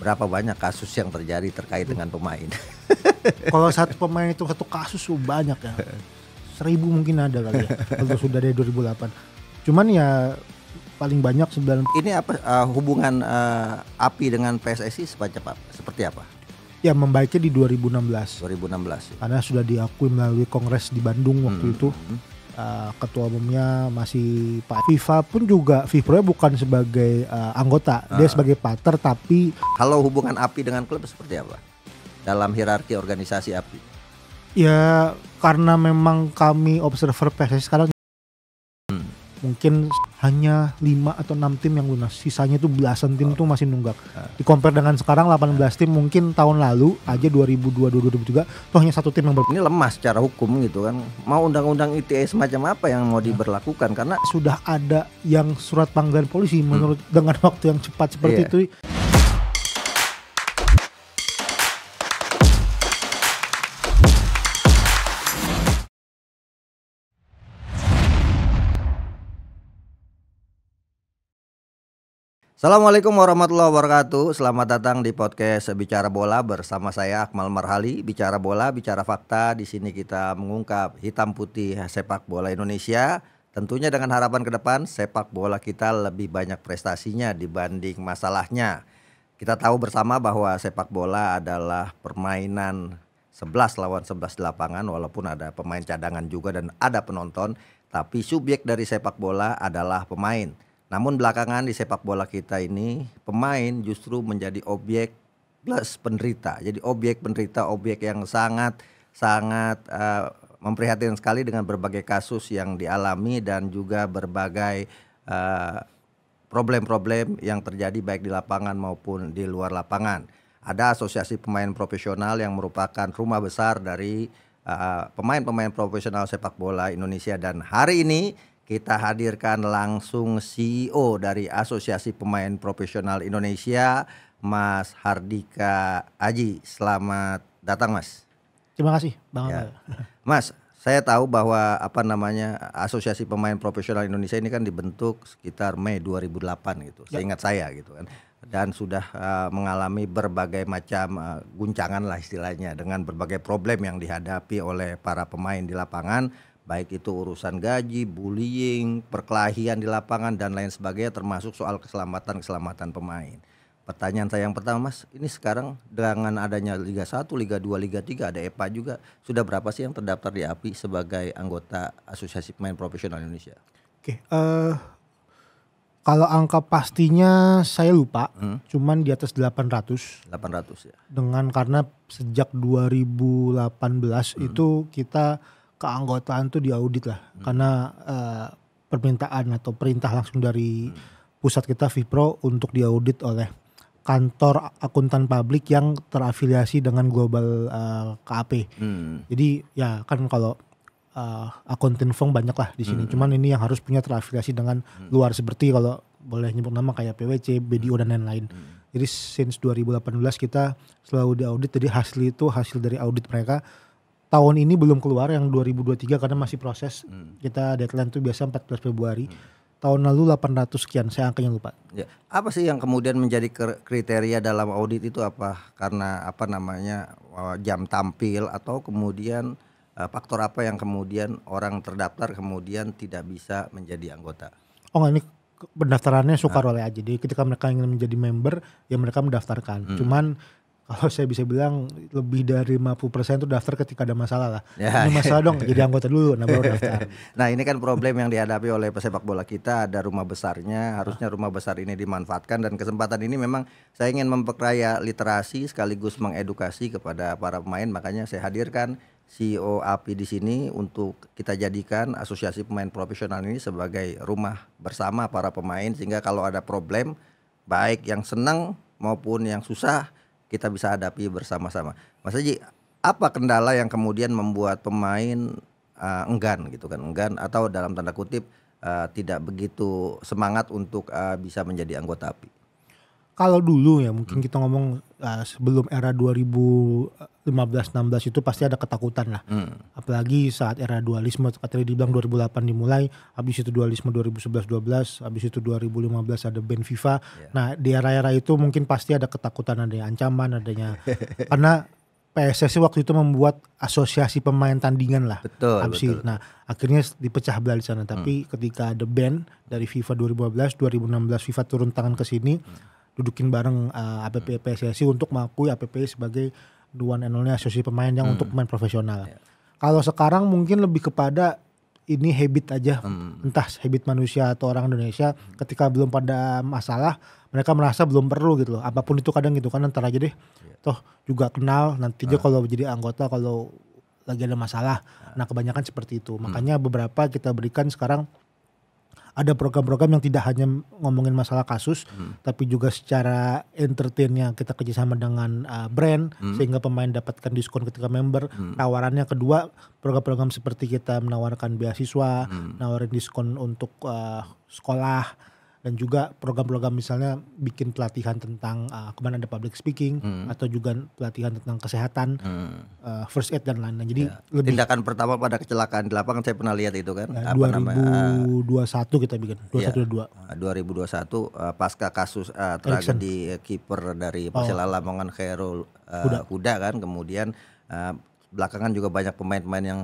berapa banyak kasus yang terjadi terkait dengan pemain. Kalau satu pemain itu satu kasus uh, banyak ya. Seribu mungkin ada kali ya. Kalau sudah dari 2008. Cuman ya paling banyak sebenarnya. Ini apa uh, hubungan uh, API dengan PSSI sepanjang apa? Seperti apa? Ya membaiknya di 2016. 2016. Ya. Karena sudah diakui melalui kongres di Bandung waktu hmm. itu. Eh, ketua umumnya masih Pak FIFA pun juga nya bukan sebagai uh, anggota, uh. dia ah. sebagai pater tapi kalau hubungan API dengan klub seperti apa? Dalam hierarki organisasi API. Ya karena memang kami observer PSSI sekarang mungkin hanya 5 atau 6 tim yang lunas. Sisanya itu belasan tim oh. masih nunggak. Uh. Di compare dengan sekarang 18 tim mungkin tahun lalu aja 2022 2023 tuh hanya satu tim yang ber Ini lemah secara hukum gitu kan. Mau undang-undang ITE semacam apa yang mau diberlakukan karena sudah ada yang surat panggilan polisi menurut hmm. dengan waktu yang cepat seperti yeah. itu. Assalamualaikum warahmatullahi wabarakatuh Selamat datang di podcast Bicara Bola bersama saya Akmal Marhali Bicara Bola, Bicara Fakta Di sini kita mengungkap hitam putih sepak bola Indonesia Tentunya dengan harapan ke depan sepak bola kita lebih banyak prestasinya dibanding masalahnya Kita tahu bersama bahwa sepak bola adalah permainan 11 lawan 11 di lapangan Walaupun ada pemain cadangan juga dan ada penonton Tapi subjek dari sepak bola adalah pemain namun belakangan di sepak bola kita ini pemain justru menjadi objek plus penderita. Jadi objek penderita, objek yang sangat sangat uh, memprihatinkan sekali dengan berbagai kasus yang dialami dan juga berbagai eh, problem-problem uh, yang terjadi baik di lapangan maupun di luar lapangan. Ada asosiasi pemain profesional yang merupakan rumah besar dari eh, pemain-pemain uh, pemain -pemain profesional sepak bola Indonesia dan hari ini kita hadirkan langsung CEO dari Asosiasi Pemain Profesional Indonesia, Mas Hardika Aji. Selamat datang, Mas. Terima kasih, Bang ya. Mas, saya tahu bahwa apa namanya Asosiasi Pemain Profesional Indonesia ini kan dibentuk sekitar Mei 2008 gitu. Ya. Saya ingat saya gitu kan. Dan sudah uh, mengalami berbagai macam uh, guncangan lah istilahnya dengan berbagai problem yang dihadapi oleh para pemain di lapangan baik itu urusan gaji, bullying, perkelahian di lapangan dan lain sebagainya termasuk soal keselamatan-keselamatan pemain. Pertanyaan saya yang pertama Mas, ini sekarang dengan adanya Liga 1, Liga 2, Liga 3 ada EPA juga, sudah berapa sih yang terdaftar di API sebagai anggota Asosiasi Pemain Profesional Indonesia? Oke, uh, kalau angka pastinya saya lupa, hmm? cuman di atas 800. 800 ya. Dengan karena sejak 2018 hmm. itu kita keanggotaan tuh diaudit lah hmm. karena uh, permintaan atau perintah langsung dari hmm. pusat kita Vipro untuk diaudit oleh kantor akuntan publik yang terafiliasi dengan global uh, eh, KAP. Hmm. Jadi ya kan kalau uh, eh, akuntan firm banyak lah di sini. Hmm. Cuman ini yang harus punya terafiliasi dengan hmm. luar seperti kalau boleh nyebut nama kayak PwC, BDO dan lain-lain. Hmm. Jadi since 2018 kita selalu diaudit. Jadi hasil itu hasil dari audit mereka tahun ini belum keluar yang 2023 karena masih proses. Hmm. Kita deadline tuh biasa 14 Februari. Hmm. Tahun lalu 800 sekian, saya angkanya lupa. Ya. Apa sih yang kemudian menjadi kriteria dalam audit itu apa? Karena apa namanya eh, jam tampil atau kemudian eh, faktor apa yang kemudian orang terdaftar kemudian tidak bisa menjadi anggota? Oh ini pendaftarannya sukar ah. oleh aja. Jadi ketika mereka ingin menjadi member ya mereka mendaftarkan. Hmm. Cuman kalau saya bisa bilang lebih dari 50% itu daftar ketika ada masalah lah. Ya. Ini masalah dong jadi anggota dulu nah baru daftar. Nah, ini kan problem yang dihadapi oleh pesepak bola kita ada rumah besarnya, harusnya ah. rumah besar ini dimanfaatkan dan kesempatan ini memang saya ingin memperkaya literasi sekaligus mengedukasi kepada para pemain makanya saya hadirkan CEO API di sini untuk kita jadikan asosiasi pemain profesional ini sebagai rumah bersama para pemain sehingga kalau ada problem baik yang senang maupun yang susah kita bisa hadapi bersama-sama. Mas Haji, apa kendala yang kemudian membuat pemain uh, enggan gitu kan, enggan atau dalam tanda kutip uh, tidak begitu semangat untuk uh, bisa menjadi anggota API? Kalau dulu ya mungkin hmm. kita ngomong uh, sebelum era 2000 15-16 itu pasti ada ketakutan lah. Hmm. Apalagi saat era dualisme, katanya dibilang 2008 dimulai, habis itu dualisme 2011-12, habis itu 2015 ada band FIFA. Yeah. Nah di era-era itu mungkin pasti ada ketakutan, adanya ancaman, adanya... karena PSSI waktu itu membuat asosiasi pemain tandingan lah. Betul, Absi. betul. Nah akhirnya dipecah belah di sana. Tapi hmm. ketika ada band dari FIFA 2012, 2016 FIFA turun tangan ke sini, hmm. dudukin bareng uh, eh, APP PSSI untuk mengakui APP sebagai Duan and only asosiasi pemain yang hmm. untuk pemain profesional. Yeah. Kalau sekarang mungkin lebih kepada ini habit aja, hmm. entah habit manusia atau orang Indonesia hmm. ketika belum pada masalah mereka merasa belum perlu gitu loh. Apapun itu kadang gitu kan antara aja deh. Yeah. Toh juga kenal nanti aja hmm. kalau jadi anggota kalau lagi ada masalah. Hmm. Nah, kebanyakan seperti itu. Hmm. Makanya beberapa kita berikan sekarang ada program-program yang tidak hanya ngomongin masalah kasus, hmm. tapi juga secara entertainnya kita kerjasama dengan uh, brand hmm. sehingga pemain dapatkan diskon ketika member. Hmm. Tawarannya kedua program-program seperti kita menawarkan beasiswa, hmm. nawarin diskon untuk uh, sekolah dan juga program-program misalnya bikin pelatihan tentang uh, kemana ada public speaking hmm. atau juga pelatihan tentang kesehatan hmm. uh, first aid dan lain-lain jadi ya. lebih tindakan pertama pada kecelakaan di lapangan saya pernah lihat itu kan ya, apa 2021 namanya? Ah. kita bikin 2022 ya, 2021 uh, ah, ah, pasca kasus uh, tragedi eh, kiper dari oh. Persela oh. Lamongan Khairul uh, Huda. Huda kan kemudian uh, belakangan juga banyak pemain-pemain yang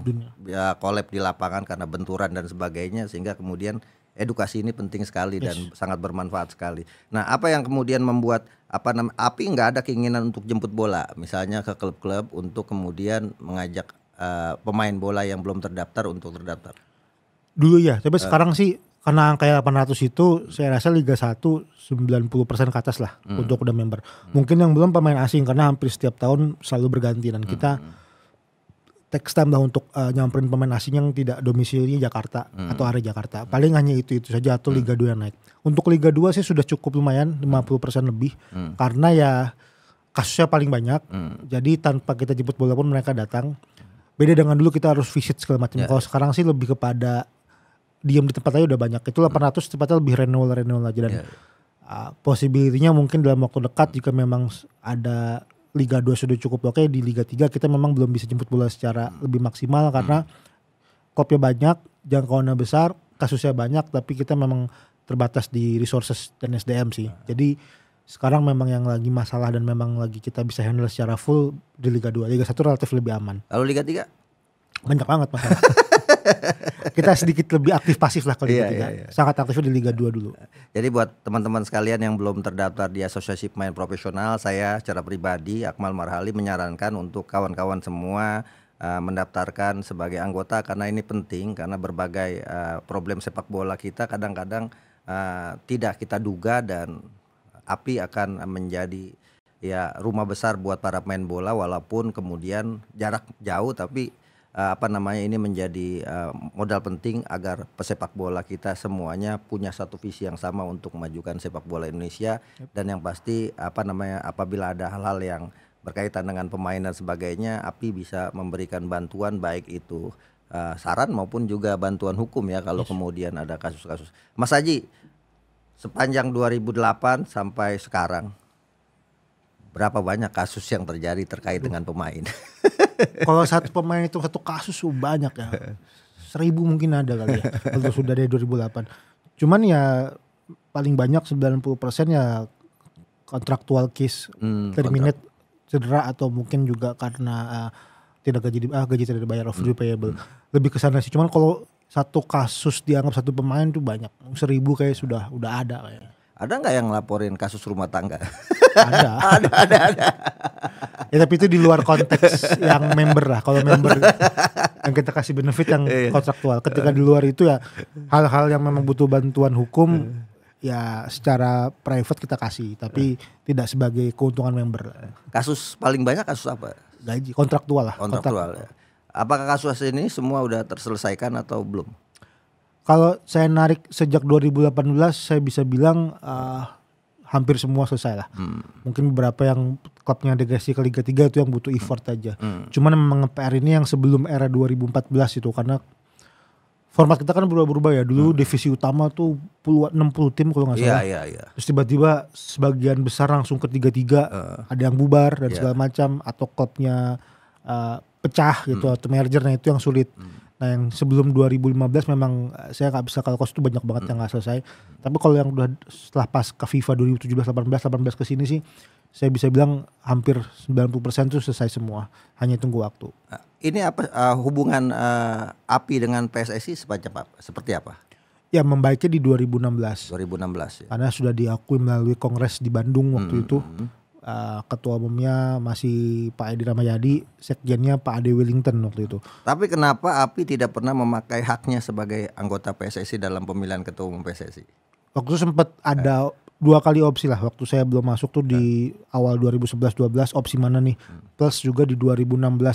ya, collab di lapangan karena benturan dan sebagainya sehingga kemudian edukasi ini penting sekali dan yes. sangat bermanfaat sekali. Nah, apa yang kemudian membuat apa namanya Api nggak ada keinginan untuk jemput bola, misalnya ke klub-klub untuk kemudian mengajak uh, pemain bola yang belum terdaftar untuk terdaftar. Dulu ya, tapi uh, sekarang sih karena angka 800 itu hmm. saya rasa Liga 1 90% persen ke atas lah hmm. untuk udah member. Hmm. Mungkin yang belum pemain asing karena hampir setiap tahun selalu berganti dan kita hmm teks time lah untuk uh, nyamperin pemain asing yang tidak domisilinya Jakarta hmm. atau area Jakarta. Paling hanya itu-itu saja atau hmm. Liga 2 yang naik. Untuk Liga 2 sih sudah cukup lumayan 50% lebih hmm. karena ya kasusnya paling banyak. Hmm. Jadi tanpa kita jemput bola pun mereka datang. Beda dengan dulu kita harus visit segala macam. Yeah. Kalau ya. sekarang sih lebih kepada diam di tempat aja udah banyak. Itu 800 hmm. tempatnya lebih renewal renewal aja dan yeah. uh, ya. ah, possibility mungkin dalam waktu dekat jika memang ada Liga 2 sudah cukup oke di Liga 3 kita memang belum bisa jemput bola secara hmm. lebih maksimal hmm. karena hmm. kopnya banyak, jangkauannya besar, kasusnya banyak tapi kita memang terbatas di resources dan SDM sih. Hmm. Jadi sekarang memang yang lagi masalah dan memang lagi kita bisa handle secara full di Liga 2. Liga 1 relatif lebih aman. Lalu Liga 3? Banyak banget masalah. kita sedikit lebih aktif pasif lah kalau yeah, gitu ya. iya, iya. sangat aktif di Liga 2 dulu jadi buat teman-teman sekalian yang belum terdaftar di asosiasi pemain profesional saya secara pribadi Akmal Marhali menyarankan untuk kawan-kawan semua uh, mendaftarkan sebagai anggota karena ini penting karena berbagai uh, problem sepak bola kita kadang-kadang uh, tidak kita duga dan api akan menjadi ya rumah besar buat para pemain bola walaupun kemudian jarak jauh tapi uh, apa namanya ini menjadi uh, modal penting agar pesepak bola kita semuanya punya satu visi yang sama untuk memajukan sepak bola Indonesia yep. dan yang pasti apa namanya apabila ada hal-hal yang berkaitan dengan pemain dan sebagainya API bisa memberikan bantuan baik itu uh, saran maupun juga bantuan hukum ya kalau yes. kemudian ada kasus-kasus Mas Haji sepanjang 2008 sampai sekarang berapa banyak kasus yang terjadi terkait dengan pemain. Kalau satu pemain itu satu kasus uh, banyak ya. Seribu mungkin ada kali ya. Kalau sudah dari 2008. Cuman ya paling banyak 90% ya kontraktual case hmm, terminate kontrak. cedera atau mungkin juga karena uh, tidak gaji ah gaji tidak dibayar overdue hmm. payable. Hmm. Lebih ke sana sih. Cuman kalau satu kasus dianggap satu pemain tuh banyak. Seribu kayak sudah udah ada kayaknya. Ada nggak yang laporin kasus rumah tangga? Ada. ada, ada, ada. ya tapi itu di luar konteks yang member lah. Kalau member yang kita kasih benefit yang iya. kontraktual. Ketika di luar itu ya hal-hal yang memang butuh bantuan hukum iya. ya secara private kita kasih, tapi iya. tidak sebagai keuntungan member. Kasus paling banyak kasus apa? Gaji kontraktual lah. Kontraktual. kontraktual. Ya. Apakah kasus ini semua udah terselesaikan atau belum? Kalau saya narik sejak 2018 saya bisa bilang uh, hampir semua selesai lah. Hmm. Mungkin beberapa yang klubnya degresi ke Liga 3 itu yang butuh hmm. effort aja. Hmm. Cuman memang PR ini yang sebelum era 2014 itu karena format kita kan berubah-berubah ya. Dulu hmm. divisi utama tuh puluhan 60 tim kalau nggak iya, salah. Yeah, yeah, yeah. Terus tiba-tiba sebagian besar langsung ke tiga tiga, uh, eh. ada yang bubar dan yeah. segala macam atau klubnya uh, pecah gitu hmm. atau merger itu yang sulit. Hmm. Nah yang sebelum 2015 memang eh, saya nggak bisa kalau kos itu banyak banget hmm. yang nggak hmm. selesai. Tapi kalau yang udah setelah pas ke FIFA 2017, 18, 18 ke sini sih saya bisa bilang hampir 90% persen itu selesai semua, hanya tunggu waktu. Nah, ini apa uh, hubungan uh, API dengan PSSI sepanjang apa? Seperti apa? Ya membaiknya di 2016. 2016 ya. Karena sudah diakui melalui kongres di Bandung waktu hmm. itu hmm. Eh, ketua umumnya masih Pak Edi Ramayadi, sekjennya Pak Ade Wellington waktu itu. Tapi kenapa API tidak pernah memakai haknya sebagai anggota PSSI dalam pemilihan ketua umum PSSI? Waktu itu sempat ada eh. dua kali opsi lah waktu saya belum masuk tuh eh. di awal 2011-12 opsi mana nih. Hmm. Plus juga di 2016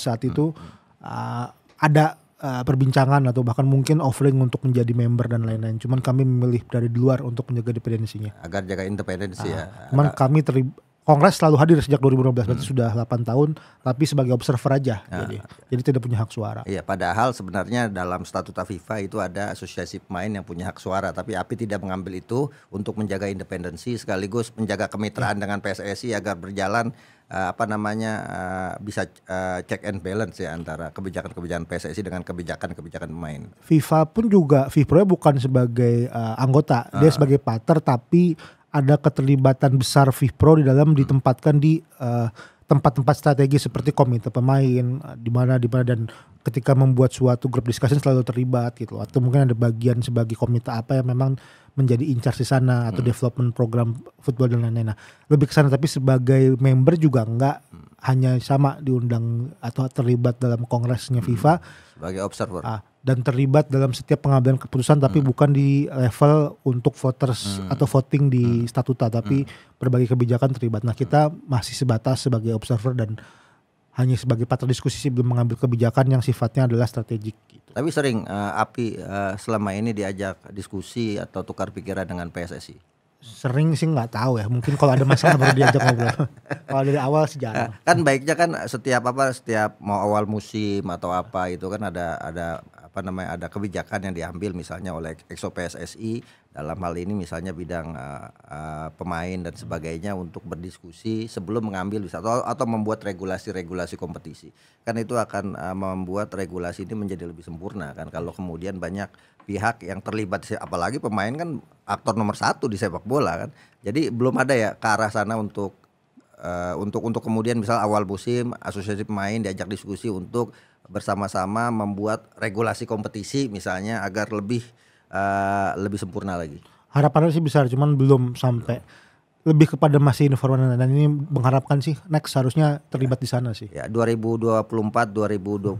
saat itu hmm. uh, ada uh, perbincangan atau bahkan mungkin offering untuk menjadi member dan lain-lain. Cuman kami memilih dari luar untuk menjaga independensinya. Agar jaga independensi uh, ya. Ah, cuman Agak... kami terlibat Kongres selalu hadir sejak 2016 berarti hmm. sudah 8 tahun tapi sebagai observer aja ya. jadi jadi tidak punya hak suara. Iya padahal sebenarnya dalam statuta FIFA itu ada asosiasi pemain yang punya hak suara tapi API tidak mengambil itu untuk menjaga independensi sekaligus menjaga kemitraan ya. dengan PSSI agar berjalan uh, apa namanya uh, bisa uh, check and balance ya antara kebijakan-kebijakan PSSI dengan kebijakan-kebijakan pemain. FIFA pun juga FIFA bukan sebagai uh, anggota, uh. dia ah. sebagai partner tapi ada keterlibatan besar Vipro di dalam hmm. ditempatkan di tempat eh, tempat-tempat strategi seperti komite pemain eh, di mana di mana dan ketika membuat suatu grup discussion selalu terlibat gitu atau mungkin ada bagian sebagai komite apa yang memang menjadi incar di sana atau hmm. development program football dan lain-lain nah lebih ke sana tapi sebagai member juga enggak hmm. hanya sama diundang atau terlibat dalam kongresnya hmm. FIFA sebagai observer ah, dan terlibat dalam setiap pengambilan keputusan tapi hmm. bukan di level untuk voters hmm. atau voting di hmm. statuta tapi hmm. berbagai kebijakan terlibat. Nah, kita hmm. masih sebatas sebagai observer dan hanya sebagai partner diskusi sih belum mengambil kebijakan yang sifatnya adalah strategik gitu. Tapi sering uh, API uh, selama ini diajak diskusi atau tukar pikiran dengan PSSI. Sering sih nggak tahu ya, mungkin kalau ada masalah baru diajak ngobrol. kalau dari awal sejarah. Kan baiknya kan setiap apa setiap mau awal musim atau apa itu kan ada ada apa namanya ada kebijakan yang diambil misalnya oleh EXO PSSI dalam hal ini misalnya bidang uh, uh, pemain dan sebagainya untuk berdiskusi sebelum mengambil bisa atau, atau membuat regulasi-regulasi kompetisi kan itu akan uh, membuat regulasi ini menjadi lebih sempurna kan kalau kemudian banyak pihak yang terlibat apalagi pemain kan aktor nomor satu di sepak bola kan jadi belum ada ya ke arah sana untuk uh, untuk untuk kemudian misal awal musim asosiasi pemain diajak diskusi untuk bersama-sama membuat regulasi kompetisi misalnya agar lebih uh, lebih sempurna lagi. Harapannya sih besar, cuman belum sampai lebih kepada masih informan dan ini mengharapkan sih next harusnya terlibat ya. di sana sih. Ya 2024 2025 hmm.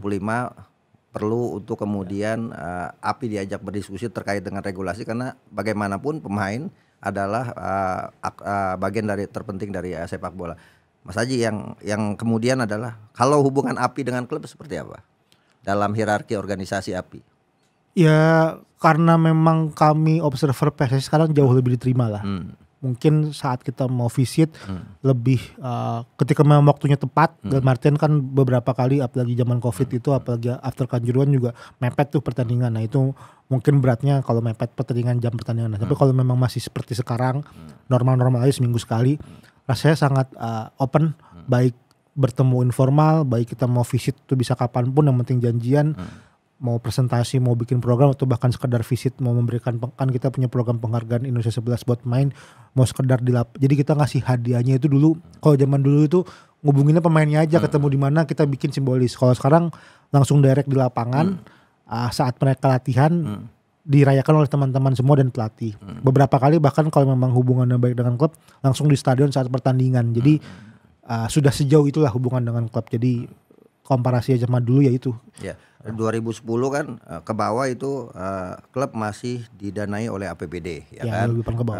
perlu untuk kemudian ya. uh, API diajak berdiskusi terkait dengan regulasi karena bagaimanapun pemain adalah uh, uh, bagian dari terpenting dari uh, sepak bola. Mas Haji yang yang kemudian adalah kalau hubungan API dengan klub seperti apa dalam hierarki organisasi API? Ya karena memang kami observer PSS sekarang jauh lebih diterima lah. Hmm. Mungkin saat kita mau visit hmm. lebih uh, ketika memang waktunya tepat. Hmm. Dan Martin kan beberapa kali apalagi zaman Covid hmm. itu apalagi after kanjuruan juga mepet tuh pertandingan. Nah itu mungkin beratnya kalau mepet pertandingan jam pertandingan. Nah, hmm. Tapi kalau memang masih seperti sekarang hmm. normal-normal aja seminggu sekali. Hmm rasanya sangat uh, open hmm. baik bertemu informal baik kita mau visit itu bisa kapanpun yang penting janjian hmm. mau presentasi mau bikin program atau bahkan sekedar visit mau memberikan kan kita punya program penghargaan Indonesia 11 buat main mau sekedar di lap jadi kita ngasih hadiahnya itu dulu hmm. kalau zaman dulu itu ngubunginnya pemainnya aja hmm. ketemu di mana kita bikin simbolis kalau sekarang langsung direct di lapangan hmm. uh, saat mereka latihan hmm dirayakan oleh teman-teman semua dan pelatih. Hmm. Beberapa kali bahkan kalau memang hubungannya baik dengan klub langsung di stadion saat pertandingan. Jadi hmm. uh, sudah sejauh itulah hubungan dengan klub. Jadi komparasi aja sama dulu ya itu. Ya. 2010 kan ah, ke bawah itu uh, klub masih didanai oleh APBD ya, ya kan. ke bawah.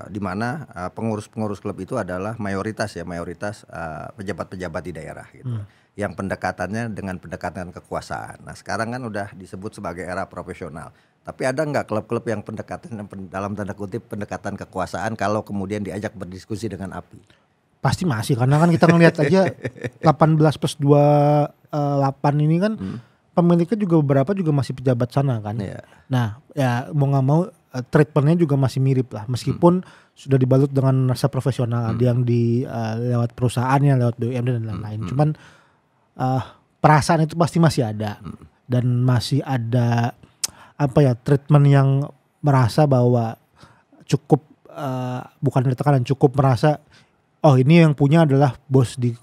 Uh, di mana uh, pengurus-pengurus klub itu adalah mayoritas ya mayoritas pejabat-pejabat uh, di daerah gitu. Hmm yang pendekatannya dengan pendekatan kekuasaan. Nah sekarang kan udah disebut sebagai era profesional. Tapi ada nggak klub-klub yang pendekatan dalam tanda kutip pendekatan kekuasaan kalau kemudian diajak berdiskusi dengan API? Pasti masih karena kan kita ngelihat aja 18 plus 28 eh, ini kan hmm. pemiliknya juga beberapa juga masih pejabat sana kan. Yeah. Nah ya mau nggak mau eh, treatmentnya juga masih mirip lah meskipun hmm. sudah dibalut dengan rasa profesional hmm. yang di uh, lewat perusahaannya lewat BUMD dan lain-lain. Hmm. Cuman uh, perasaan itu pasti masih ada dan masih ada apa ya treatment yang merasa bahwa cukup uh, bukan tekanan cukup merasa oh ini yang punya adalah bos di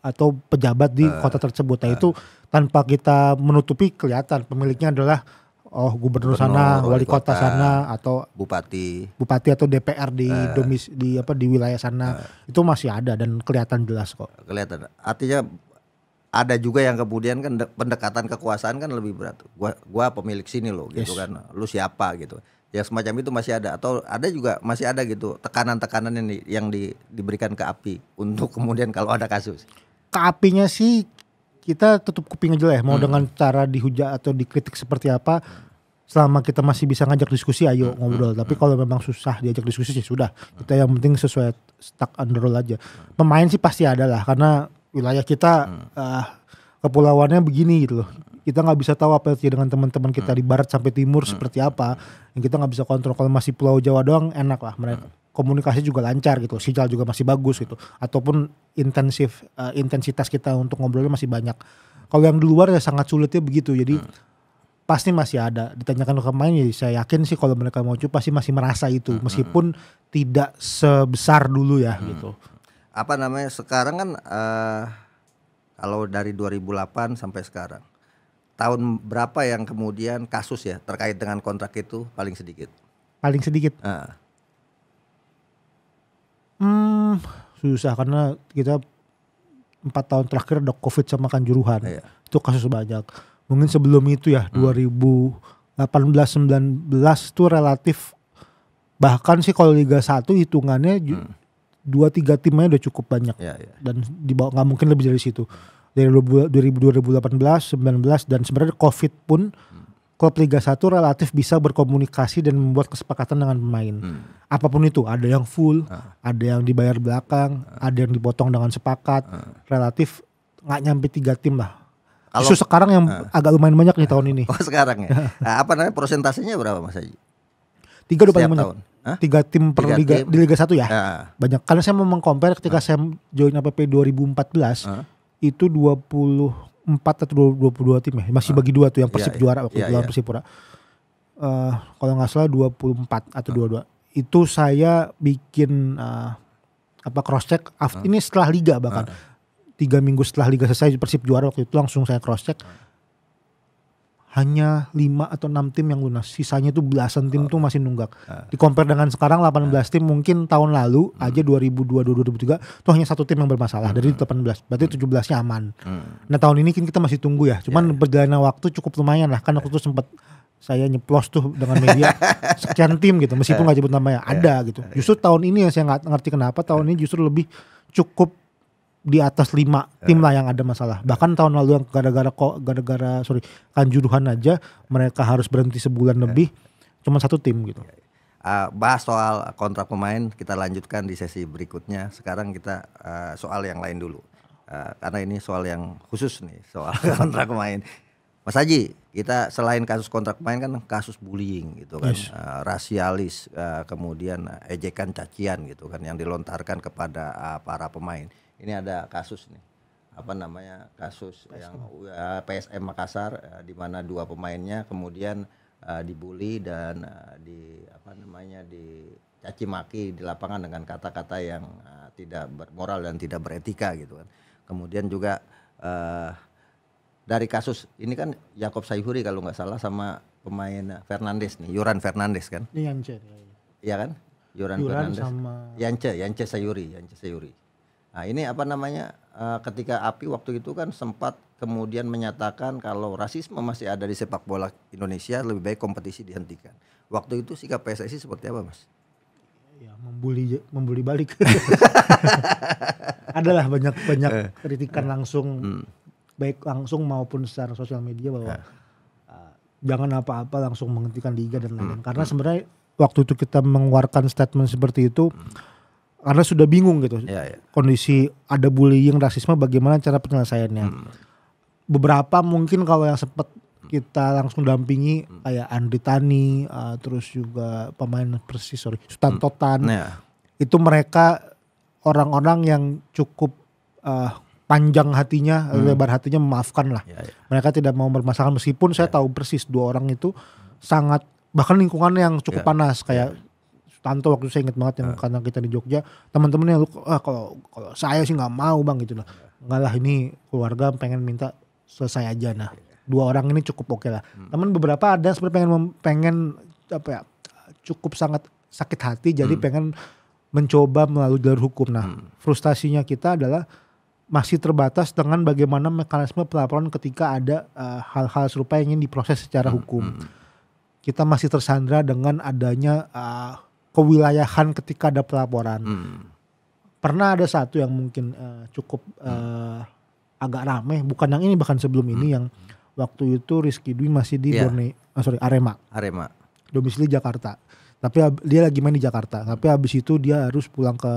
atau pejabat di uh, kota eh, tersebut. Nah, itu tanpa kita menutupi kelihatan pemiliknya adalah oh gubernur, sana, wali kota, kota sana atau bupati. Bupati atau DPR di uh, domis di apa di wilayah sana. Uh, itu masih ada dan kelihatan jelas kok. Kelihatan. Artinya ada juga yang kemudian kan pendekatan kekuasaan kan lebih berat. Gua gua pemilik sini loh gitu yes. kan. Lu siapa gitu. Ya semacam itu masih ada atau ada juga masih ada gitu tekanan-tekanan yang di, yang di, diberikan ke api untuk kemudian kalau ada kasus. Ke apinya sih kita tutup kuping aja lah ya. Mau hmm. dengan cara dihujat atau dikritik seperti apa selama kita masih bisa ngajak diskusi ayo hmm. ngobrol. Hmm. Tapi hmm. kalau memang susah diajak diskusi sih ya sudah. Hmm. Kita yang penting sesuai stuck under rule aja. Pemain sih pasti ada lah karena wilayah kita hmm. uh, kepulauannya begini gitu loh kita nggak bisa tahu apa yang dengan teman-teman kita di hmm. barat sampai timur hmm. seperti apa yang kita nggak bisa kontrol kalau masih pulau Jawa doang enak lah mereka hmm. komunikasi juga lancar gitu sinyal juga masih bagus gitu ataupun intensif uh, intensitas kita untuk ngobrolnya masih banyak kalau yang di luar ya sangat sulit ya begitu jadi hmm. pasti masih ada ditanyakan ke main ya saya yakin sih kalau mereka mau coba pasti masih merasa itu hmm, hmm, meskipun hmm. tidak sebesar dulu ya hmm. gitu apa namanya sekarang kan uh, kalau dari 2008 sampai sekarang tahun berapa yang kemudian kasus ya terkait dengan kontrak itu paling sedikit? Paling sedikit. Uh. Hmm, susah karena kita empat tahun terakhir ada covid sama kanjuruhan iya. itu kasus banyak mungkin sebelum itu ya hmm. 2018 19 itu relatif bahkan sih kalau Liga 1 hitungannya hmm dua tiga timnya udah cukup banyak yeah, yeah. dan di bawah nggak mungkin lebih dari situ dari 2018 19 dan sebenarnya covid pun klub Liga 1 relatif bisa berkomunikasi dan membuat kesepakatan dengan pemain hmm. apapun itu ada yang full uh. ada yang dibayar belakang uh. ada yang dipotong dengan sepakat uh. relatif nggak nyampe tiga tim lah kalau, Isu sekarang yang uh, agak lumayan banyak nih tahun ini. Oh sekarang ya. nah, apa namanya persentasenya berapa Mas Haji? Tiga udah paling banyak. Tahun. Hah? tiga tim per tiga liga tim. di Liga satu ya. uh. Banyak. Karena saya mau mengcompare ketika uh. saya join APP 2014 uh. itu 24 atau 22 tim ya. Masih uh. bagi dua tuh yang iya, Persib yeah, juara waktu yeah, lawan yeah. Persipura. Uh, eh, kalau nggak salah 24 atau uh. 22. Itu saya bikin uh, apa cross check uh. ini setelah liga bahkan. Uh. Tiga minggu setelah liga selesai Persib juara waktu itu langsung saya cross check. Uh hanya 5 atau 6 tim yang lunas. Sisanya itu belasan tim oh. tuh masih nunggak. Uh. Ah. Di compare dengan sekarang 18 uh. Ah. tim mungkin tahun lalu hmm. aja 2022 2023 tuh hanya satu tim yang bermasalah hmm. dari 18. Berarti hmm. 17-nya aman. Hmm. Nah, tahun ini kan kita masih tunggu ya. Cuman yeah. Ya. berjalannya waktu cukup lumayan lah kan aku tuh sempat saya nyeplos tuh dengan media sekian tim gitu meskipun ya. nggak yeah. nyebut namanya ya, ada gitu. Justru tahun ini yang saya nggak ngerti kenapa tahun ini justru lebih cukup di atas lima ya. tim lah yang ada masalah. Bahkan tahun lalu yang gara-gara kok gara-gara sorry kanjuruhan aja mereka harus berhenti sebulan ya. lebih cuma satu tim gitu. Uh, bahas soal kontrak pemain kita lanjutkan di sesi berikutnya. Sekarang kita uh, soal yang lain dulu. Uh, karena ini soal yang khusus nih soal kontrak pemain. Mas Haji, kita selain kasus kontrak pemain kan kasus bullying gitu kan, yes. uh, rasialis, uh, kemudian ejekan cacian gitu kan yang dilontarkan kepada uh, para pemain ini ada kasus nih apa namanya kasus PSM. yang uh, ya, PSM Makassar uh, di mana dua pemainnya kemudian uh, dibully dan uh, di apa namanya dicaci maki di lapangan dengan kata-kata yang uh, tidak bermoral dan tidak beretika gitu kan. Kemudian juga uh, dari kasus ini kan Yakob Sayuri kalau nggak salah sama pemain Fernandes nih, Yuran Fernandes kan? Ini Yance. ya, ya. Iya kan? Yuran Yuran Fernandes. Sama... Yance, Yance Sayuri, Yance Sayuri. Nah, ini apa namanya? Eh, ketika API waktu itu kan sempat kemudian menyatakan kalau rasisme masih ada di sepak bola Indonesia, lebih baik kompetisi dihentikan. Waktu itu sikap PSSI seperti apa, Mas? Ya, membuli membuli balik. Adalah banyak-banyak eh. kritikan langsung hmm. baik langsung maupun secara sosial media bahwa hmm. jangan apa-apa langsung menghentikan liga dan lain-lain. Hmm. Karena hmm. sebenarnya waktu itu kita mengeluarkan statement seperti itu hmm karena sudah bingung gitu ya, ya. kondisi ada bullying rasisme bagaimana cara penyelesaiannya hmm. beberapa mungkin kalau yang sempat kita langsung dampingi hmm. kayak Andri Tani uh, terus juga pemain persis sorry Sultan hmm. Totan ya. itu mereka orang-orang yang cukup uh, panjang hatinya hmm. lebar hatinya memaafkan lah ya, ya. mereka tidak mau bermasalah meskipun saya iya. tahu persis dua orang itu sangat bahkan lingkungan yang cukup iya. panas kayak iya. Tanto waktu saya inget banget yang uh. karena kita di Jogja teman-temannya lu ah, kalau kalau saya sih nggak mau bang gitu lah nggak lah ini keluarga pengen minta selesai aja nah dua orang ini cukup oke okay lah hmm. teman beberapa ada seperti pengen pengen apa ya cukup sangat sakit hati jadi hmm. pengen mencoba melalui jalur hukum nah hmm. frustasinya kita adalah masih terbatas dengan bagaimana mekanisme pelaporan ketika ada eh, hal-hal uh, serupa yang ingin diproses secara hmm, hukum. Hmm. Kita masih tersandra dengan adanya uh, kewilayahan ketika ada pelaporan. Hmm. Pernah ada satu yang mungkin uh, cukup uh, agak rame, bukan yang ini bahkan sebelum hmm. ini yang waktu itu Rizky Dwi masih di yeah. Borneo, oh, sorry Arema. Arema. Domisili Jakarta. Tapi dia lagi main di Jakarta. Tapi habis itu dia harus pulang ke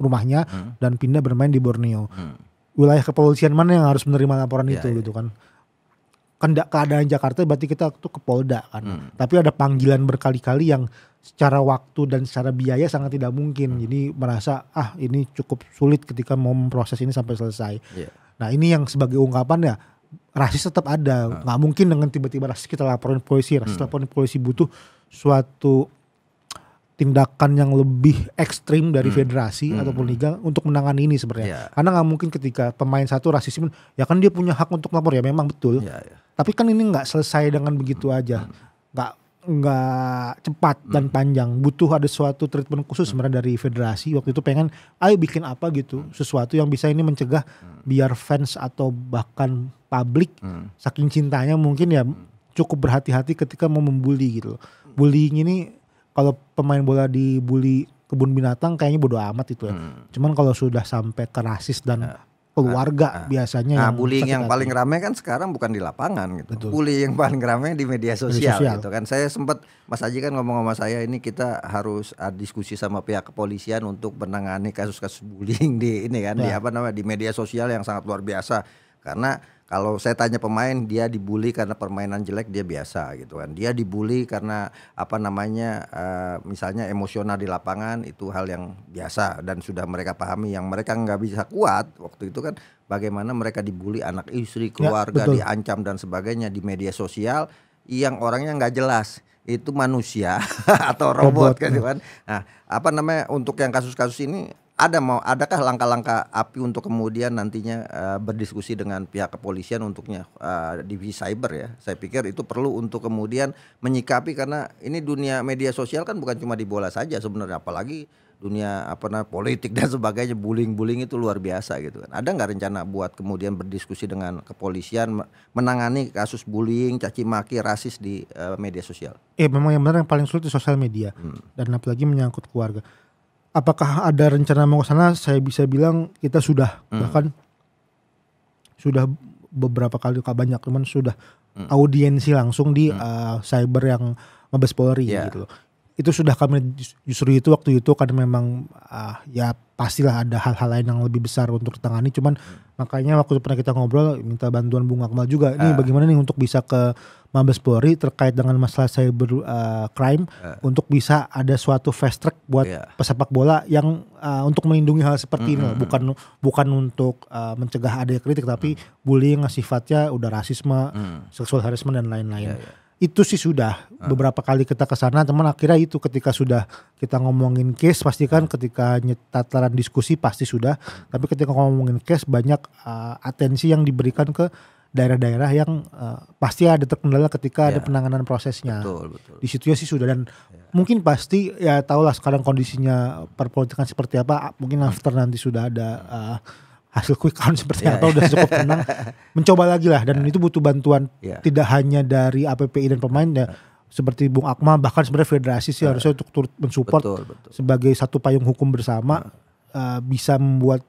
rumahnya hmm. dan pindah bermain di Borneo. Hmm. Wilayah kepolisian mana yang harus menerima laporan yeah, itu yeah. gitu kan? Kendak keadaan Jakarta berarti kita tuh ke Polda kan. Hmm. Tapi ada panggilan berkali-kali yang secara waktu dan secara biaya sangat tidak mungkin. Hmm. Jadi merasa ah ini cukup sulit ketika mau memproses ini sampai selesai. Yeah. Nah ini yang sebagai ungkapan ya rasis tetap ada. Hmm. Nggak mungkin dengan tiba-tiba rasis kita laporin polisi. Rasis hmm. laporin polisi butuh suatu tindakan yang lebih ekstrim dari hmm. federasi hmm. ataupun liga untuk menangani ini sebenarnya. Yeah. Karena nggak mungkin ketika pemain satu rasis pun ya kan dia punya hak untuk lapor ya memang betul. Yeah, yeah. Tapi kan ini nggak selesai dengan begitu hmm. aja, hmm. nggak nggak cepat dan hmm. panjang butuh ada suatu treatment khusus hmm. sebenarnya dari federasi waktu itu pengen ayo bikin apa gitu hmm. sesuatu yang bisa ini mencegah hmm. biar fans atau bahkan publik hmm. saking cintanya mungkin ya hmm. cukup berhati-hati ketika mau membuli gitu hmm. bullying ini kalau pemain bola dibully kebun binatang kayaknya bodoh amat itu ya hmm. cuman kalau sudah sampai ke rasis dan hmm keluarga nah, biasanya. Nah, yang bullying yang paling rame kan sekarang bukan di lapangan gitu. Betul. Bullying yang paling rame di media sosial, media sosial gitu kan. Saya sempat Mas Aji kan ngomong sama saya ini kita harus ah, diskusi sama pihak kepolisian untuk menangani kasus-kasus bullying di ini kan ya. di apa namanya di media sosial yang sangat luar biasa karena kalau saya tanya pemain, dia dibully karena permainan jelek dia biasa gitu kan. Dia dibully karena apa namanya uh, misalnya emosional di lapangan itu hal yang biasa dan sudah mereka pahami yang mereka nggak bisa kuat waktu itu kan bagaimana mereka dibully anak istri, ya, keluarga ya, diancam dan sebagainya di media sosial yang orangnya nggak jelas itu manusia atau robot, robot kan, ya. gitu kan. Nah, apa namanya untuk yang kasus-kasus ini ada mau adakah langkah-langkah API untuk kemudian nantinya uh, berdiskusi dengan pihak kepolisian untuknya uh, eh, di cyber ya. Saya pikir itu perlu untuk kemudian menyikapi karena ini dunia media sosial kan bukan cuma di bola saja sebenarnya apalagi dunia apa namanya politik dan sebagainya bullying-bullying itu luar biasa gitu kan. Ada nggak rencana buat kemudian berdiskusi dengan kepolisian menangani kasus bullying, caci maki, rasis di uh, media sosial? Eh memang yang benar yang paling sulit di sosial media hmm. dan apalagi menyangkut keluarga apakah ada rencana mau ke sana? Saya bisa bilang kita sudah hmm. bahkan sudah beberapa kali kak banyak cuman sudah hmm. audiensi langsung di hmm. uh, cyber yang Mabes Polri yeah. gitu loh. Itu sudah kami justru itu waktu itu karena memang uh, ya pastilah ada hal-hal lain yang lebih besar untuk ditangani. cuman hmm. makanya waktu pernah kita ngobrol minta bantuan bunga Akmal juga. Ini uh. Ah. bagaimana nih untuk bisa ke Mabes Polri terkait dengan masalah cyber uh, crime uh. untuk bisa ada suatu fast track buat yeah. pesepak bola yang uh, untuk melindungi hal seperti mm -hmm. ini bukan bukan untuk uh, mencegah ada kritik tapi mm. bullying sifatnya udah rasisme, mm. seksual harassment dan lain-lain. Yeah, yeah itu sih sudah uh. beberapa kali kita ke sana teman akhirnya itu ketika sudah kita ngomongin case pastikan ya. ketika nyetataran diskusi pasti sudah mm. tapi ketika ngomongin case banyak uh, atensi yang diberikan ke daerah-daerah yang uh, pasti ada terkendala ketika ya. ada penanganan prosesnya. Betul, betul. Di situ sih sudah dan ya. mungkin pasti ya tahulah sekarang kondisinya perpolitikan seperti apa. Ah, mungkin after nanti sudah ada uh, hasil quick count seperti ya, apa ya. udah cukup tenang. Mencoba lagi lah dan ya. itu butuh bantuan ya. tidak hanya dari APPI dan pemain ya. ya. Seperti Bung Akma bahkan sebenarnya federasi sih ya. harusnya untuk turut mensupport betul, betul. sebagai satu payung hukum bersama ya. uh, bisa membuat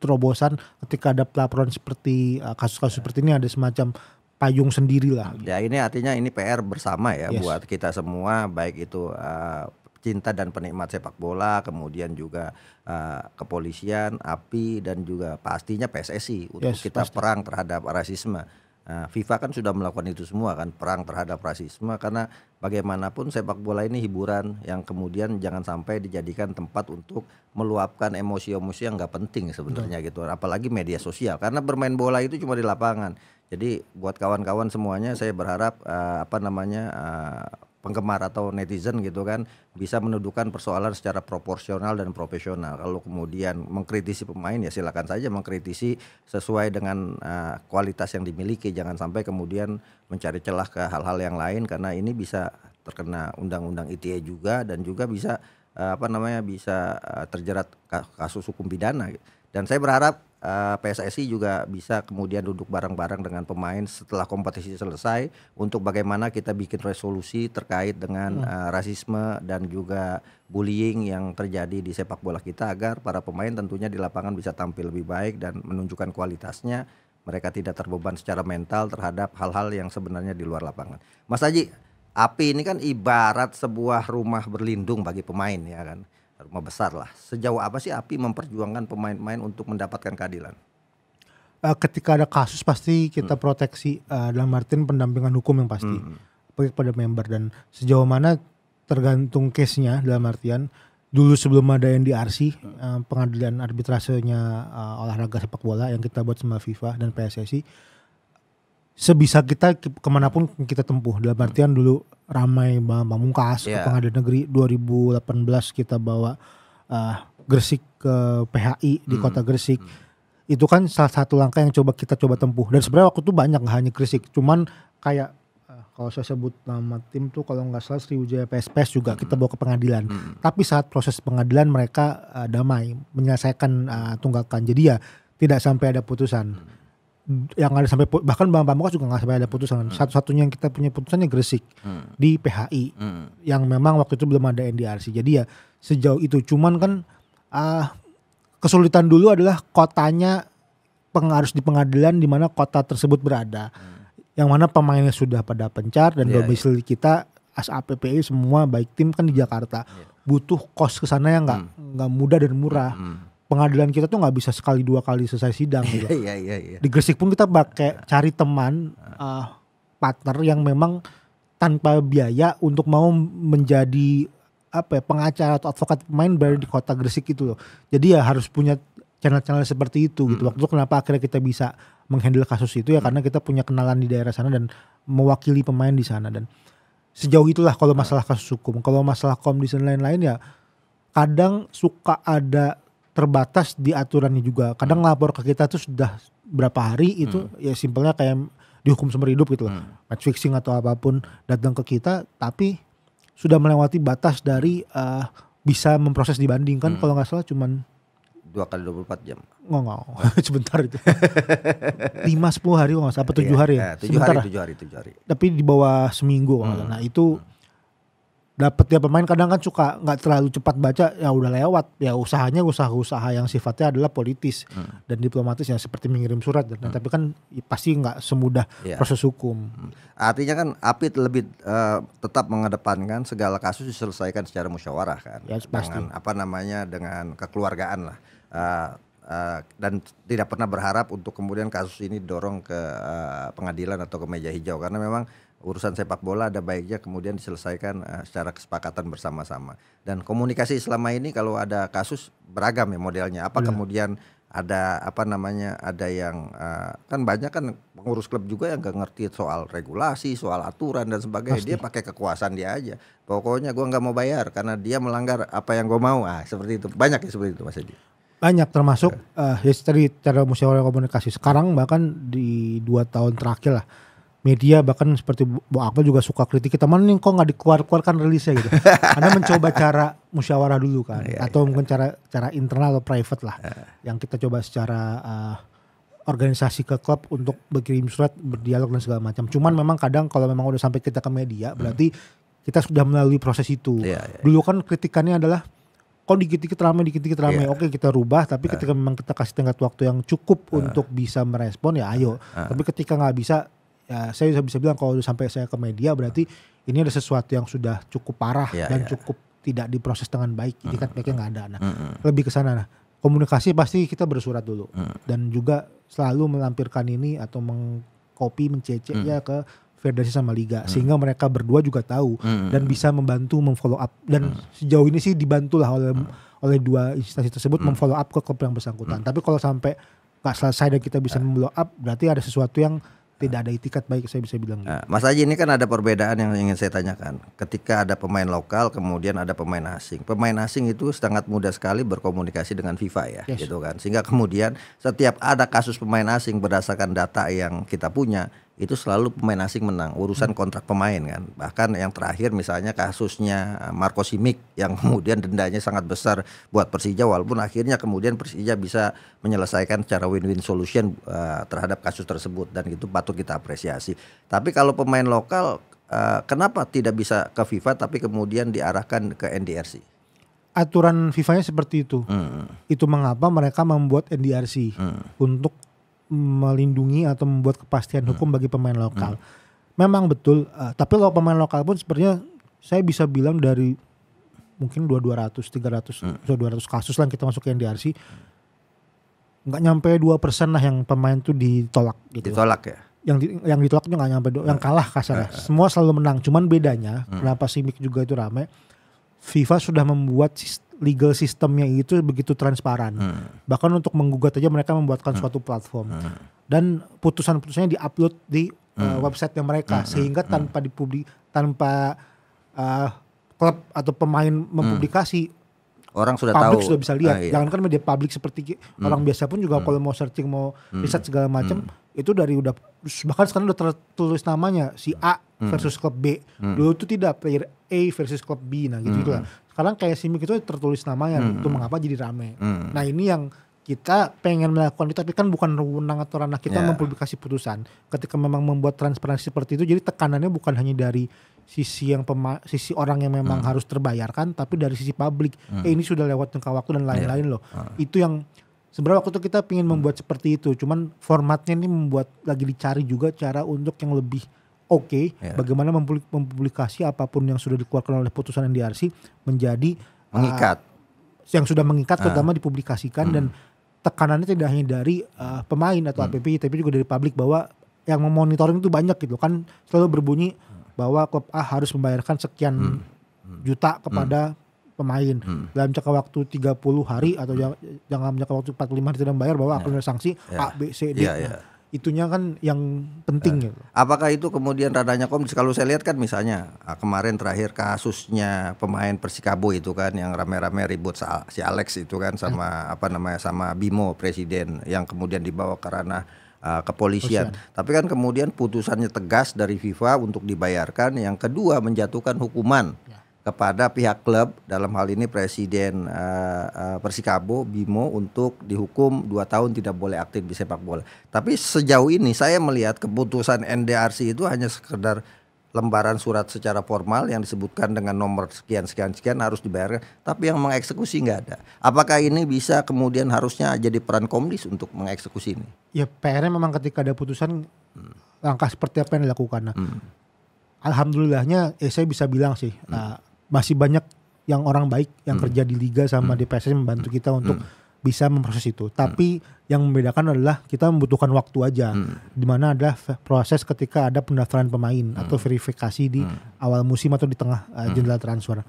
terobosan ketika ada pelaporan seperti uh, kasus-kasus uh, seperti ini ada semacam payung sendiri lah. Ya ini artinya ini PR bersama ya yes. buat kita semua baik itu uh, cinta dan penikmat sepak bola, kemudian juga uh, kepolisian, API dan juga pastinya PSSI untuk yes, kita pasti. perang terhadap rasisme Nah, FIFA kan sudah melakukan itu semua kan perang terhadap rasisme karena bagaimanapun sepak bola ini hiburan yang kemudian jangan sampai dijadikan tempat untuk meluapkan emosi-emosi yang nggak penting sebenarnya gitu apalagi media sosial karena bermain bola itu cuma di lapangan jadi buat kawan-kawan semuanya saya berharap uh, apa namanya eh, penggemar atau netizen gitu kan bisa menuduhkan persoalan secara proporsional dan profesional. Kalau kemudian mengkritisi pemain ya silakan saja mengkritisi sesuai dengan uh, kualitas yang dimiliki. Jangan sampai kemudian mencari celah ke hal-hal yang lain karena ini bisa terkena undang-undang ITE juga dan juga bisa uh, apa namanya bisa uh, terjerat kasus hukum pidana. Dan saya berharap Eh, PSSI juga bisa kemudian duduk bareng-bareng dengan pemain setelah kompetisi selesai untuk bagaimana kita bikin resolusi terkait dengan hmm. uh, rasisme dan juga bullying yang terjadi di sepak bola kita agar para pemain tentunya di lapangan bisa tampil lebih baik dan menunjukkan kualitasnya mereka tidak terbeban secara mental terhadap hal-hal yang sebenarnya di luar lapangan. Mas Haji, api ini kan ibarat sebuah rumah berlindung bagi pemain ya kan rumah besar lah. Sejauh apa sih API memperjuangkan pemain-pemain untuk mendapatkan keadilan? Eh, ketika ada kasus pasti kita hmm. proteksi uh, dalam artian pendampingan hukum yang pasti hmm. hmm. pada kepada member dan sejauh mana tergantung case-nya dalam artian dulu sebelum ada NDRC hmm. uh, eh, pengadilan arbitrasenya uh, olahraga sepak bola yang kita buat sama FIFA dan PSSI sebisa kita kemanapun kita tempuh dalam hmm. artian dulu ramai Bang Pamungkas yeah. ke pengadilan negeri 2018 kita bawa uh, Gresik ke PHI di hmm. kota Gresik. Hmm. Itu kan salah satu langkah yang coba kita coba tempuh. Dan sebenarnya waktu itu banyak gak hanya Gresik, cuman kayak eh, kalau saya sebut nama tim tuh kalau nggak salah Sriwijaya PSPS juga hmm. kita bawa ke pengadilan. Hmm. Tapi saat proses pengadilan mereka uh, damai menyelesaikan uh, tunggakan. Jadi ya tidak sampai ada putusan. Hmm yang ada sampai bahkan Bang Pamukas juga nggak sampai ada putusan. Hmm. Satu-satunya yang kita punya putusannya Gresik hmm. di PHI hmm. yang memang waktu itu belum ada NDRC. Jadi ya sejauh itu cuman kan uh, kesulitan dulu adalah kotanya pengarus di pengadilan di mana kota tersebut berada. Hmm. Yang mana pemainnya sudah pada pencar dan yeah, iya. domisili yeah. kita as APPI semua baik tim kan di Jakarta. Yeah. Butuh kos ke sana yang nggak hmm. nggak hmm. mudah dan murah. Hmm pengadilan kita tuh nggak bisa sekali dua kali selesai sidang gitu. Iya iya iya. Di Gresik pun kita pakai cari teman uh, partner yang memang tanpa biaya untuk mau menjadi apa ya, pengacara atau advokat pemain baru di kota Gresik itu loh. Jadi ya harus punya channel-channel seperti itu gitu. Hmm. Waktu itu kenapa akhirnya kita bisa menghandle kasus itu ya hmm. karena kita punya kenalan di daerah sana dan mewakili pemain di sana dan sejauh itulah kalau masalah kasus hukum. Kalau masalah komdis lain-lain ya kadang suka ada terbatas di aturannya juga. Kadang hmm. lapor ke kita tuh sudah berapa hari itu hmm. ya simpelnya kayak dihukum seumur hidup gitu loh. Hmm. Match fixing atau apapun datang ke kita tapi sudah melewati batas dari uh, bisa memproses dibandingkan hmm. kalau nggak salah cuman dua kali 24 jam. Nggak nggak, Sebentar itu. 5 10 hari nggak salah apa tujuh iya. hari ya? Eh, hari, 7 hari, 7 hari. Tapi di bawah seminggu hmm. Nah, itu hmm dapat dia pemain kadang kan suka nggak terlalu cepat baca ya udah lewat ya usahanya usaha-usaha yang sifatnya adalah politis hmm. dan diplomatis yang seperti mengirim surat dan hmm. tapi kan pasti nggak semudah yeah. proses hukum hmm. artinya kan APIT lebih uh, tetap mengedepankan segala kasus diselesaikan secara musyawarah kan ya, pasti. dengan apa namanya dengan kekeluargaan lah uh, uh, dan tidak pernah berharap untuk kemudian kasus ini dorong ke uh, pengadilan atau ke meja hijau karena memang urusan sepak bola ada baiknya kemudian diselesaikan uh, secara kesepakatan bersama-sama. Dan komunikasi selama ini kalau ada kasus beragam ya modelnya. Apa yeah. kemudian ada apa namanya ada yang uh, kan banyak kan pengurus klub juga yang gak ngerti soal regulasi, soal aturan dan sebagainya. Pasti. Dia pakai kekuasaan dia aja. Pokoknya gua nggak mau bayar karena dia melanggar apa yang gua mau. Ah, seperti itu. Banyak ya seperti itu Mas Edi. Banyak termasuk uh, history cara musyawarah komunikasi. Sekarang bahkan di dua tahun terakhir lah media bahkan seperti Bu Akmal juga suka kritik teman nih kok nggak dikeluarkan rilisnya gitu. Karena mencoba cara musyawarah dulu kan ya, atau ya. mungkin cara cara internal atau private lah ya. yang kita coba secara uh, organisasi ke klub untuk berkirim surat, berdialog dan segala macam. Cuman memang kadang kalau memang udah sampai kita ke media hmm. berarti kita sudah melalui proses itu. Ya, ya. Dulu kan kritikannya adalah kok dikit-dikit ramai, dikit-dikit ramai. Iya. Yeah. Oke kita rubah, tapi uh. ketika memang kita kasih tenggat waktu yang cukup uh. untuk bisa merespon ya ayo. Uh. Tapi ketika nggak bisa, ya saya bisa bilang kalau sampai saya ke media berarti ini ada sesuatu yang sudah cukup parah yeah, dan yeah. cukup tidak diproses dengan baik. Jadi kan mereka hmm, hmm. nggak ada. Nah, hmm, lebih ke sana. Nah, komunikasi pasti kita bersurat dulu dan juga selalu melampirkan ini atau mengcopy, mencece ya ke federasi sama liga sehingga mereka berdua juga tahu dan bisa membantu memfollow up dan sejauh ini sih dibantulah oleh oleh dua instansi tersebut memfollow up ke klub yang bersangkutan. Tapi kalau sampai nggak selesai dan kita bisa eh. memfollow up, berarti ada sesuatu yang tidak ada itikat baik saya bisa bilang. Nah, Mas Aji ini kan ada perbedaan yang ingin saya tanyakan. Ketika ada pemain lokal, kemudian ada pemain asing. Pemain asing itu sangat mudah sekali berkomunikasi dengan FIFA ya, yes. gitu kan. Sehingga kemudian setiap ada kasus pemain asing berdasarkan data yang kita punya, itu selalu pemain asing menang urusan hmm. kontrak pemain kan bahkan yang terakhir misalnya kasusnya eh, Marco Simic yang kemudian dendanya sangat besar buat Persija walaupun akhirnya kemudian Persija bisa menyelesaikan secara win-win solution uh, terhadap kasus tersebut dan itu patut kita apresiasi tapi kalau pemain lokal uh, kenapa tidak bisa ke FIFA tapi kemudian diarahkan ke NDRC aturan FIFA-nya seperti itu. Hmm. Itu mengapa mereka membuat NDRC hmm. untuk melindungi atau membuat kepastian hmm. hukum bagi pemain lokal. Hmm. Memang betul, uh, tapi kalau pemain lokal pun sepertinya saya bisa bilang dari mungkin 200 300 hmm. 200 kasus lah kita masukin di RC nggak nyampe dua persen lah yang pemain tuh ditolak gitu. Ditolak ya. Yang di, yang ditolaknya nggak nyampe, hmm. yang kalah kasarnya. Hmm. Semua selalu menang. Cuman bedanya hmm. kenapa Simic juga itu rame? FIFA sudah membuat legal sistemnya itu begitu transparan. Hmm. Bahkan untuk menggugat aja mereka membuatkan hmm. suatu platform. Hmm. Dan putusan-putusannya diupload di hmm. uh, eh, website mereka hmm, hmm. sehingga hmm. tanpa dipublik tanpa uh, klub atau pemain hmm. mempublikasi hmm. orang sudah tahu. sudah bisa lihat. Ah, iya. kan media publik seperti hmm. orang biasa pun juga hmm. kalau mau searching mau hmm. riset segala macam hmm itu dari udah bahkan sekarang udah tertulis namanya si A hmm. versus klub B. Hmm. Dulu itu tidak player A versus klub B nah gitu, gitu hmm. lah. Sekarang kayak simik itu tertulis namanya hmm. itu mengapa jadi rame. Hmm. Nah, ini yang kita pengen melakukan itu tapi kan bukan wewenang atau ranah kita yeah. mempublikasi putusan. Ketika memang membuat transparansi seperti itu jadi tekanannya bukan hanya dari sisi yang pema sisi orang yang memang hmm. harus terbayarkan tapi dari sisi publik hmm. eh ini sudah lewat jangka waktu dan lain-lain yeah. loh. Hmm. Itu yang sebenarnya waktu itu kita ingin membuat hmm. seperti itu cuman formatnya ini membuat lagi dicari juga cara untuk yang lebih oke okay, ya. yeah. bagaimana mempublikasi apapun yang sudah dikeluarkan oleh putusan NDRC menjadi uh, mengikat uh, yang sudah mengikat uh. terutama dipublikasikan hmm. dan tekanannya tidak hanya dari uh, pemain atau hmm. APP tapi juga dari publik bahwa yang memonitoring itu banyak gitu kan selalu berbunyi hmm. bahwa klub A harus membayarkan sekian hmm. hmm. juta kepada hmm pemain hmm. dalam jangka waktu 30 hari atau hmm. jangan jangka waktu 45 hari tidak membayar bahwa yeah. akan ada sanksi yeah. A B C D. Yeah, yeah. itunya kan yang penting ya. gitu. Apakah itu kemudian radanya kom Kalau saya lihat kan misalnya ah, kemarin terakhir kasusnya pemain Persikabo itu kan yang rame-rame ribut si Alex itu kan sama hmm. apa namanya sama Bimo presiden yang kemudian dibawa ke ranah ah, kepolisian. Ocean. Tapi kan kemudian putusannya tegas dari FIFA untuk dibayarkan. Yang kedua menjatuhkan hukuman. Ya kepada pihak klub dalam hal ini presiden uh, uh, Persikabo Bimo untuk dihukum dua tahun tidak boleh aktif di sepak bola. Tapi sejauh ini saya melihat keputusan NDRC itu hanya sekedar lembaran surat secara formal yang disebutkan dengan nomor sekian sekian sekian harus dibayar tapi yang mengeksekusi nggak ada. Apakah ini bisa kemudian harusnya jadi peran Komdis untuk mengeksekusi ini? Ya PR-nya memang ketika ada putusan langkah seperti apa yang dilakukan. Nah, hmm. Alhamdulillahnya, eh, saya bisa bilang sih. Hmm. nah, masih banyak yang orang baik yang hmm. kerja di liga sama hmm. di PSSI membantu kita hmm. untuk hmm. bisa memproses itu. Hmm. Tapi hmm. yang membedakan adalah kita membutuhkan waktu aja. Hmm. Dimana ada proses ketika ada pendaftaran pemain hmm. atau verifikasi di hmm. awal musim atau di tengah uh, jendela transfer.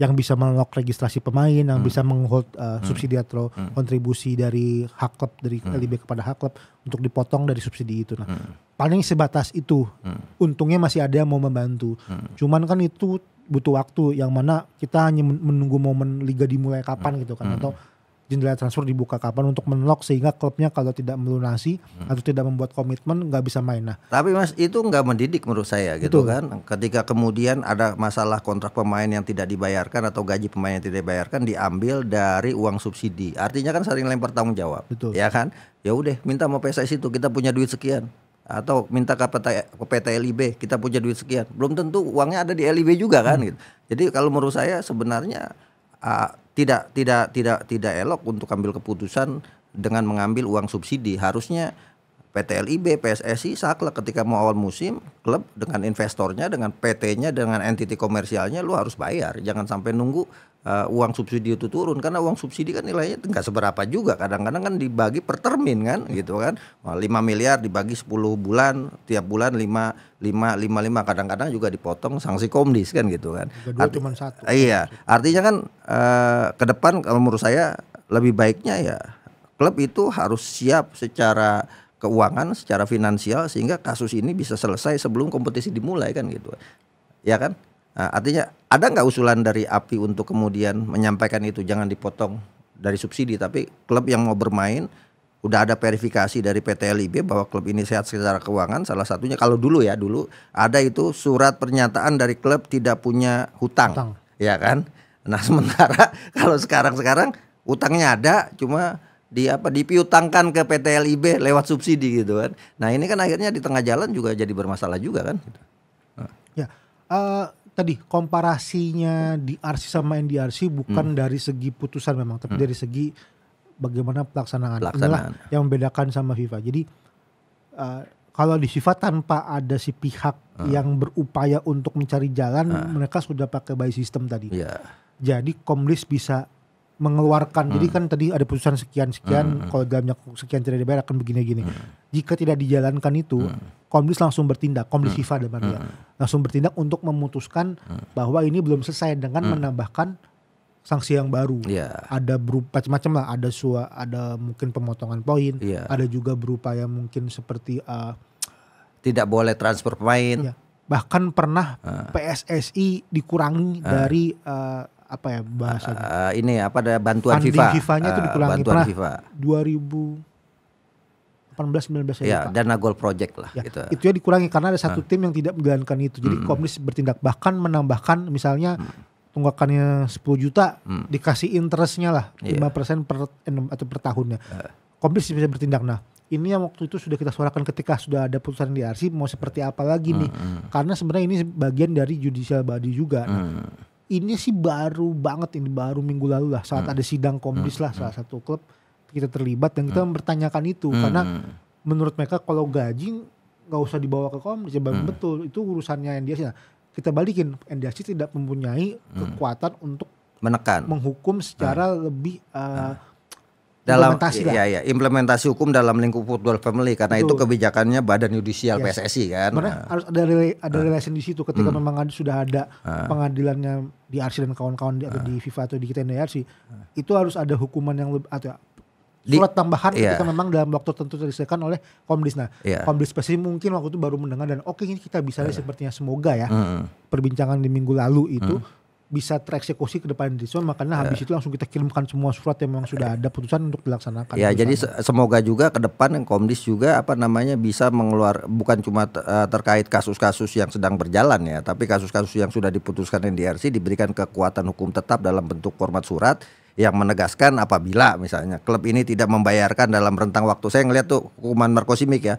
Yang bisa melok registrasi pemain, yang hmm. bisa menghold uh, subsidi atau hmm. kontribusi dari hak klub dari hmm. LIB kepada hak klub untuk dipotong dari subsidi itu. Nah, hmm. paling sebatas itu. Hmm. Untungnya masih ada yang mau membantu. Hmm. Cuman kan itu butuh waktu yang mana kita hanya menunggu momen liga dimulai kapan hmm. gitu kan hmm. atau jendela transfer dibuka kapan untuk menlock sehingga klubnya kalau tidak melunasi hmm. atau tidak membuat komitmen nggak bisa main nah tapi mas itu nggak mendidik menurut saya gitu Betul. kan ketika kemudian ada masalah kontrak pemain yang tidak dibayarkan atau gaji pemain yang tidak dibayarkan diambil dari uang subsidi artinya kan sering lempar tanggung jawab Betul. ya kan ya udah minta mau PSSI itu kita punya duit sekian atau minta ke PT, ke PT LIB kita punya duit sekian belum tentu uangnya ada di LIB juga kan hmm. gitu jadi kalau menurut saya sebenarnya uh, tidak tidak tidak tidak elok untuk ambil keputusan dengan mengambil uang subsidi harusnya PT LIB, PSSI, saklek ketika mau awal musim, klub dengan investornya, dengan PT-nya, dengan entiti komersialnya, lu harus bayar. Jangan sampai nunggu uh, uang subsidi itu turun karena uang subsidi kan nilainya nggak seberapa juga. Kadang-kadang kan dibagi per termin kan, gitu kan. 5 miliar dibagi 10 bulan, tiap bulan 5 5 5 5 kadang-kadang juga dipotong sanksi komdis kan gitu kan. Arti, cuma satu. Iya, artinya kan uh, ke depan kalau menurut saya lebih baiknya ya klub itu harus siap secara keuangan secara finansial sehingga kasus ini bisa selesai sebelum kompetisi dimulai kan gitu ya kan nah, artinya ada nggak usulan dari API untuk kemudian menyampaikan itu jangan dipotong dari subsidi tapi klub yang mau bermain udah ada verifikasi dari PT LIB bahwa klub ini sehat secara keuangan salah satunya kalau dulu ya dulu ada itu surat pernyataan dari klub tidak punya hutang, hutang. ya kan nah sementara kalau sekarang sekarang utangnya ada cuma di apa dipiutangkan ke PT LIB lewat subsidi gitu kan. Nah, ini kan akhirnya di tengah jalan juga jadi bermasalah juga kan gitu. Nah. Ya. Uh, tadi komparasinya RC sama NDRC bukan hmm. dari segi putusan memang, tapi hmm. dari segi bagaimana pelaksanaan. pelaksanaan. yang membedakan sama FIFA. Jadi uh, kalau di FIFA tanpa ada si pihak uh. yang berupaya untuk mencari jalan, uh. mereka sudah pakai by system tadi. Yeah. Jadi Komdis bisa mengeluarkan. Hmm. Jadi kan tadi ada putusan sekian sekian, hmm. kalau dalamnya sekian tidak dibayar akan begini gini. Hmm. Jika tidak dijalankan itu, hmm. Komdis langsung bertindak, Komdis hmm. FIFA depan ya. hmm. langsung bertindak untuk memutuskan hmm. bahwa ini belum selesai dengan hmm. menambahkan sanksi yang baru. Yeah. Ada berupa macam-macam lah, ada sua, ada mungkin pemotongan poin, yeah. ada juga berupa yang mungkin seperti uh, tidak boleh transfer pemain. Yeah. Bahkan pernah uh. Hmm. PSSI dikurangi uh. dari eh, apa ya bahasa uh, eh, ini apa ada bantuan Funding FIFA. FIFA-nya itu eh, dikurangi bantuan FIFA. belas 19 iya, ya. ya dana goal project lah ya, gitu. Itu ya dikurangi karena ada satu hmm. tim yang tidak menjalankan itu. Jadi hmm. bertindak bahkan menambahkan misalnya hmm tunggakannya 10 juta hmm. dikasih interestnya lah iya. lima yeah. persen per enam atau per tahunnya uh. kompleks bisa bertindak nah ini yang waktu itu sudah kita suarakan ketika sudah ada putusan di arsip mau seperti apa lagi nih hmm, hmm. karena sebenarnya ini bagian dari judicial body juga nah, hmm. nah, ini sih baru banget ini baru minggu lalu lah saat hmm. ada sidang komdis hmm. lah hmm. salah satu klub kita terlibat dan kita hmm. mempertanyakan itu hmm. karena hmm. menurut mereka kalau gaji nggak usah dibawa ke komdis ya hmm. betul itu urusannya yang dia sih nah, kita balikin NDAC tidak mempunyai hmm. kekuatan untuk menekan menghukum secara hmm. lebih uh, hmm dalam implementasi, ya, ya, implementasi hukum dalam lingkup football family karena Betul. itu kebijakannya badan yudisial yes. PSSI kan. Mana nah. harus ada rela, ada uh. Nah. relation di situ ketika hmm. memang ada, sudah ada uh. pengadilannya di RC dan kawan-kawan di, uh. di nah. FIFA atau di kita di RC. uh. itu harus ada hukuman yang lebih atau ya, di, surat tambahan yeah. ketika memang dalam waktu tertentu diselesaikan oleh Komdis. Nah, yeah. Komdis pasti mungkin waktu itu baru mendengar dan oke okay, ini kita bisa yeah. sepertinya semoga ya mm. perbincangan di minggu lalu itu mm bisa tereksekusi ke depan di sana makanya ya. habis uh. itu langsung kita kirimkan semua surat yang memang sudah ada putusan untuk dilaksanakan. Ya, jadi semoga juga ke depan Komdis juga apa namanya bisa mengeluar bukan cuma eh, terkait kasus-kasus yang sedang berjalan ya, tapi kasus-kasus yang sudah diputuskan di RC diberikan kekuatan hukum tetap dalam bentuk format surat yang menegaskan apabila misalnya klub ini tidak membayarkan dalam rentang waktu. Saya ngelihat tuh hukuman Markosimik ya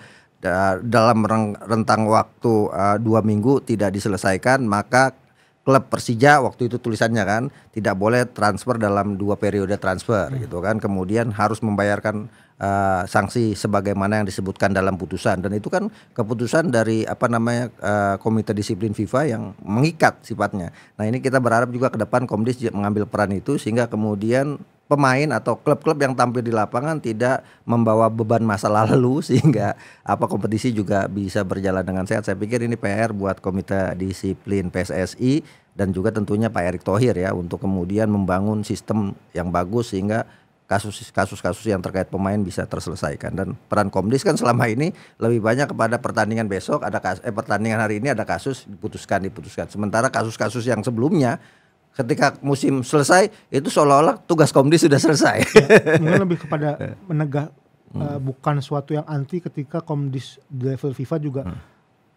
dalam rentang waktu eh, dua minggu tidak diselesaikan maka klub Persija waktu itu tulisannya kan tidak boleh transfer dalam dua periode transfer hmm. gitu kan kemudian harus membayarkan uh, sanksi sebagaimana yang disebutkan dalam putusan dan itu kan keputusan dari apa namanya uh, komite disiplin FIFA yang mengikat sifatnya. Nah, ini kita berharap juga ke depan Komdis mengambil peran itu sehingga kemudian pemain atau klub-klub yang tampil di lapangan tidak membawa beban masa lalu sehingga apa kompetisi juga bisa berjalan dengan sehat. Saya pikir ini PR buat komite disiplin PSSI dan juga tentunya Pak Erick Thohir ya untuk kemudian membangun sistem yang bagus sehingga kasus-kasus yang terkait pemain bisa terselesaikan dan peran Komdis kan selama ini lebih banyak kepada pertandingan besok ada kas eh pertandingan hari ini ada kasus diputuskan diputuskan sementara kasus-kasus yang sebelumnya ketika musim selesai itu seolah-olah tugas komdi sudah selesai. Ya, mungkin lebih kepada menegak hmm. uh, bukan suatu yang anti ketika komdis di level FIFA juga hmm.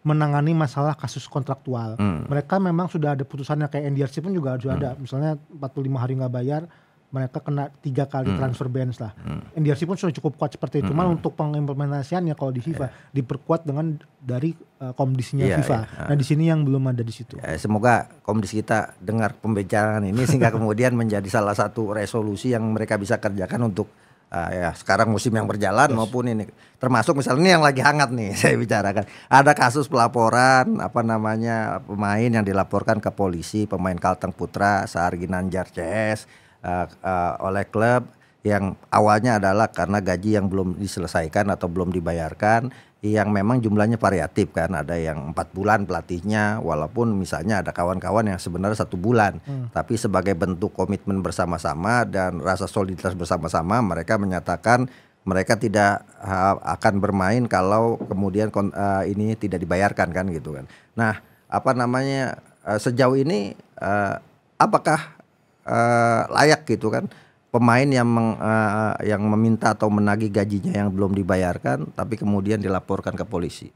menangani masalah kasus kontraktual. Hmm. Mereka memang sudah ada putusannya kayak NDRC pun juga sudah hmm. ada. Misalnya 45 hari nggak bayar, mereka kena tiga kali hmm. transfer bans lah. Hmm. NDRC pun sudah cukup kuat seperti itu. Hmm. Cuman untuk pengimplementasiannya kalau di FIFA yeah. diperkuat dengan dari uh, eh, komdisnya yeah, FIFA. Yeah. Nah di sini yang belum ada di situ. Yeah, semoga komdis kita dengar pembicaraan ini sehingga kemudian menjadi salah satu resolusi yang mereka bisa kerjakan untuk uh, ya sekarang musim yang berjalan yes. maupun ini termasuk misalnya ini yang lagi hangat nih saya bicarakan ada kasus pelaporan apa namanya pemain yang dilaporkan ke polisi pemain Kalteng Putra Saargi Nanjar CS uh, uh, oleh klub yang awalnya adalah karena gaji yang belum diselesaikan atau belum dibayarkan yang memang jumlahnya variatif kan ada yang empat bulan pelatihnya walaupun misalnya ada kawan-kawan yang sebenarnya satu bulan hmm. tapi sebagai bentuk komitmen bersama-sama dan rasa soliditas bersama-sama mereka menyatakan mereka tidak eh, akan bermain kalau kemudian ini tidak dibayarkan kan gitu kan nah apa namanya sejauh ini apakah uh, layak gitu kan pemain yang meng, uh, yang meminta atau menagih gajinya yang belum dibayarkan tapi kemudian dilaporkan ke polisi.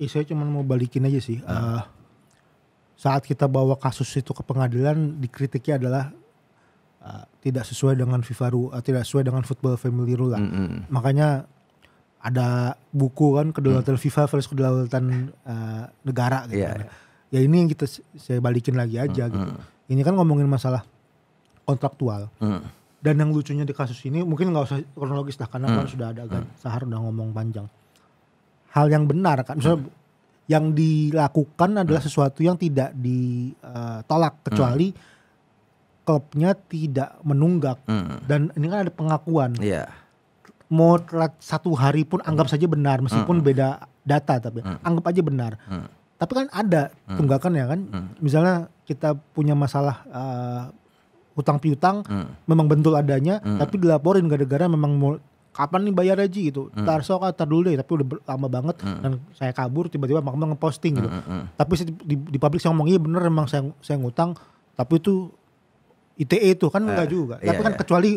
Ya, saya cuma mau balikin aja sih. Hmm. Uh, saat kita bawa kasus itu ke pengadilan dikritiknya adalah uh, tidak sesuai dengan FIFA uh, tidak sesuai dengan football family rule lah. -hmm. Makanya ada buku kan kedaulatan hmm. FIFA versus kedaulatan uh, negara gitu yeah, kan. Yeah. Ya ini yang kita saya balikin lagi aja hmm, gitu. Ini kan ngomongin masalah kontraktual. Hmm. Dan yang lucunya di kasus ini mungkin nggak usah kronologis lah karena hmm. kan sudah ada kan hmm. Sahar udah ngomong panjang. Hal yang benar kan, misalnya hmm. yang dilakukan adalah hmm. sesuatu yang tidak ditolak eh, kecuali hmm. klubnya tidak menunggak hmm. dan ini kan ada pengakuan. Yeah. Mau telat satu hari pun anggap hmm. saja benar meskipun hmm. beda data tapi hmm. anggap aja benar. Hmm. Tapi kan ada hmm. tunggakan ya kan. Hmm. Misalnya kita punya masalah uh, utang piutang hmm. memang bentul adanya hmm. tapi dilaporin gara-gara memang mau kapan nih bayar aja gitu hmm. tar sok ah, tar dulu deh tapi udah lama banget hmm. dan saya kabur tiba-tiba makmum ngeposting gitu hmm. Hmm. hmm. tapi di, di, di publik saya ngomongnya bener memang saya saya ngutang tapi itu ITE itu kan nggak uh, juga iya, tapi kan yeah. kecuali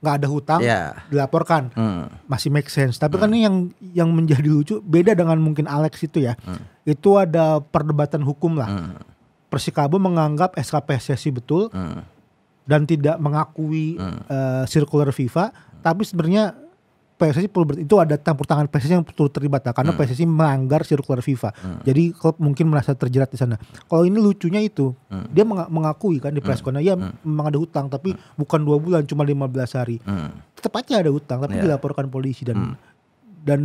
nggak ada hutang yeah. dilaporkan hmm. masih make sense tapi hmm. kan ini yang yang menjadi lucu beda dengan mungkin Alex itu ya hmm. itu ada perdebatan hukum lah hmm. Persikabo menganggap Sesi betul hmm dan tidak mengakui hmm. uh, circular FIFA, tapi sebenarnya PSSI perlu itu ada campur tangan PSSI yang perlu terlibat lah, karena hmm. PSSI melanggar circular FIFA. Hmm. Jadi klub mungkin merasa terjerat di sana. Kalau ini lucunya itu hmm. dia mengakui kan di press hmm. ya hmm. memang ada hutang tapi hmm. bukan dua bulan cuma 15 hari. Hmm. Tetap ada hutang tapi yeah. dilaporkan polisi dan hmm. dan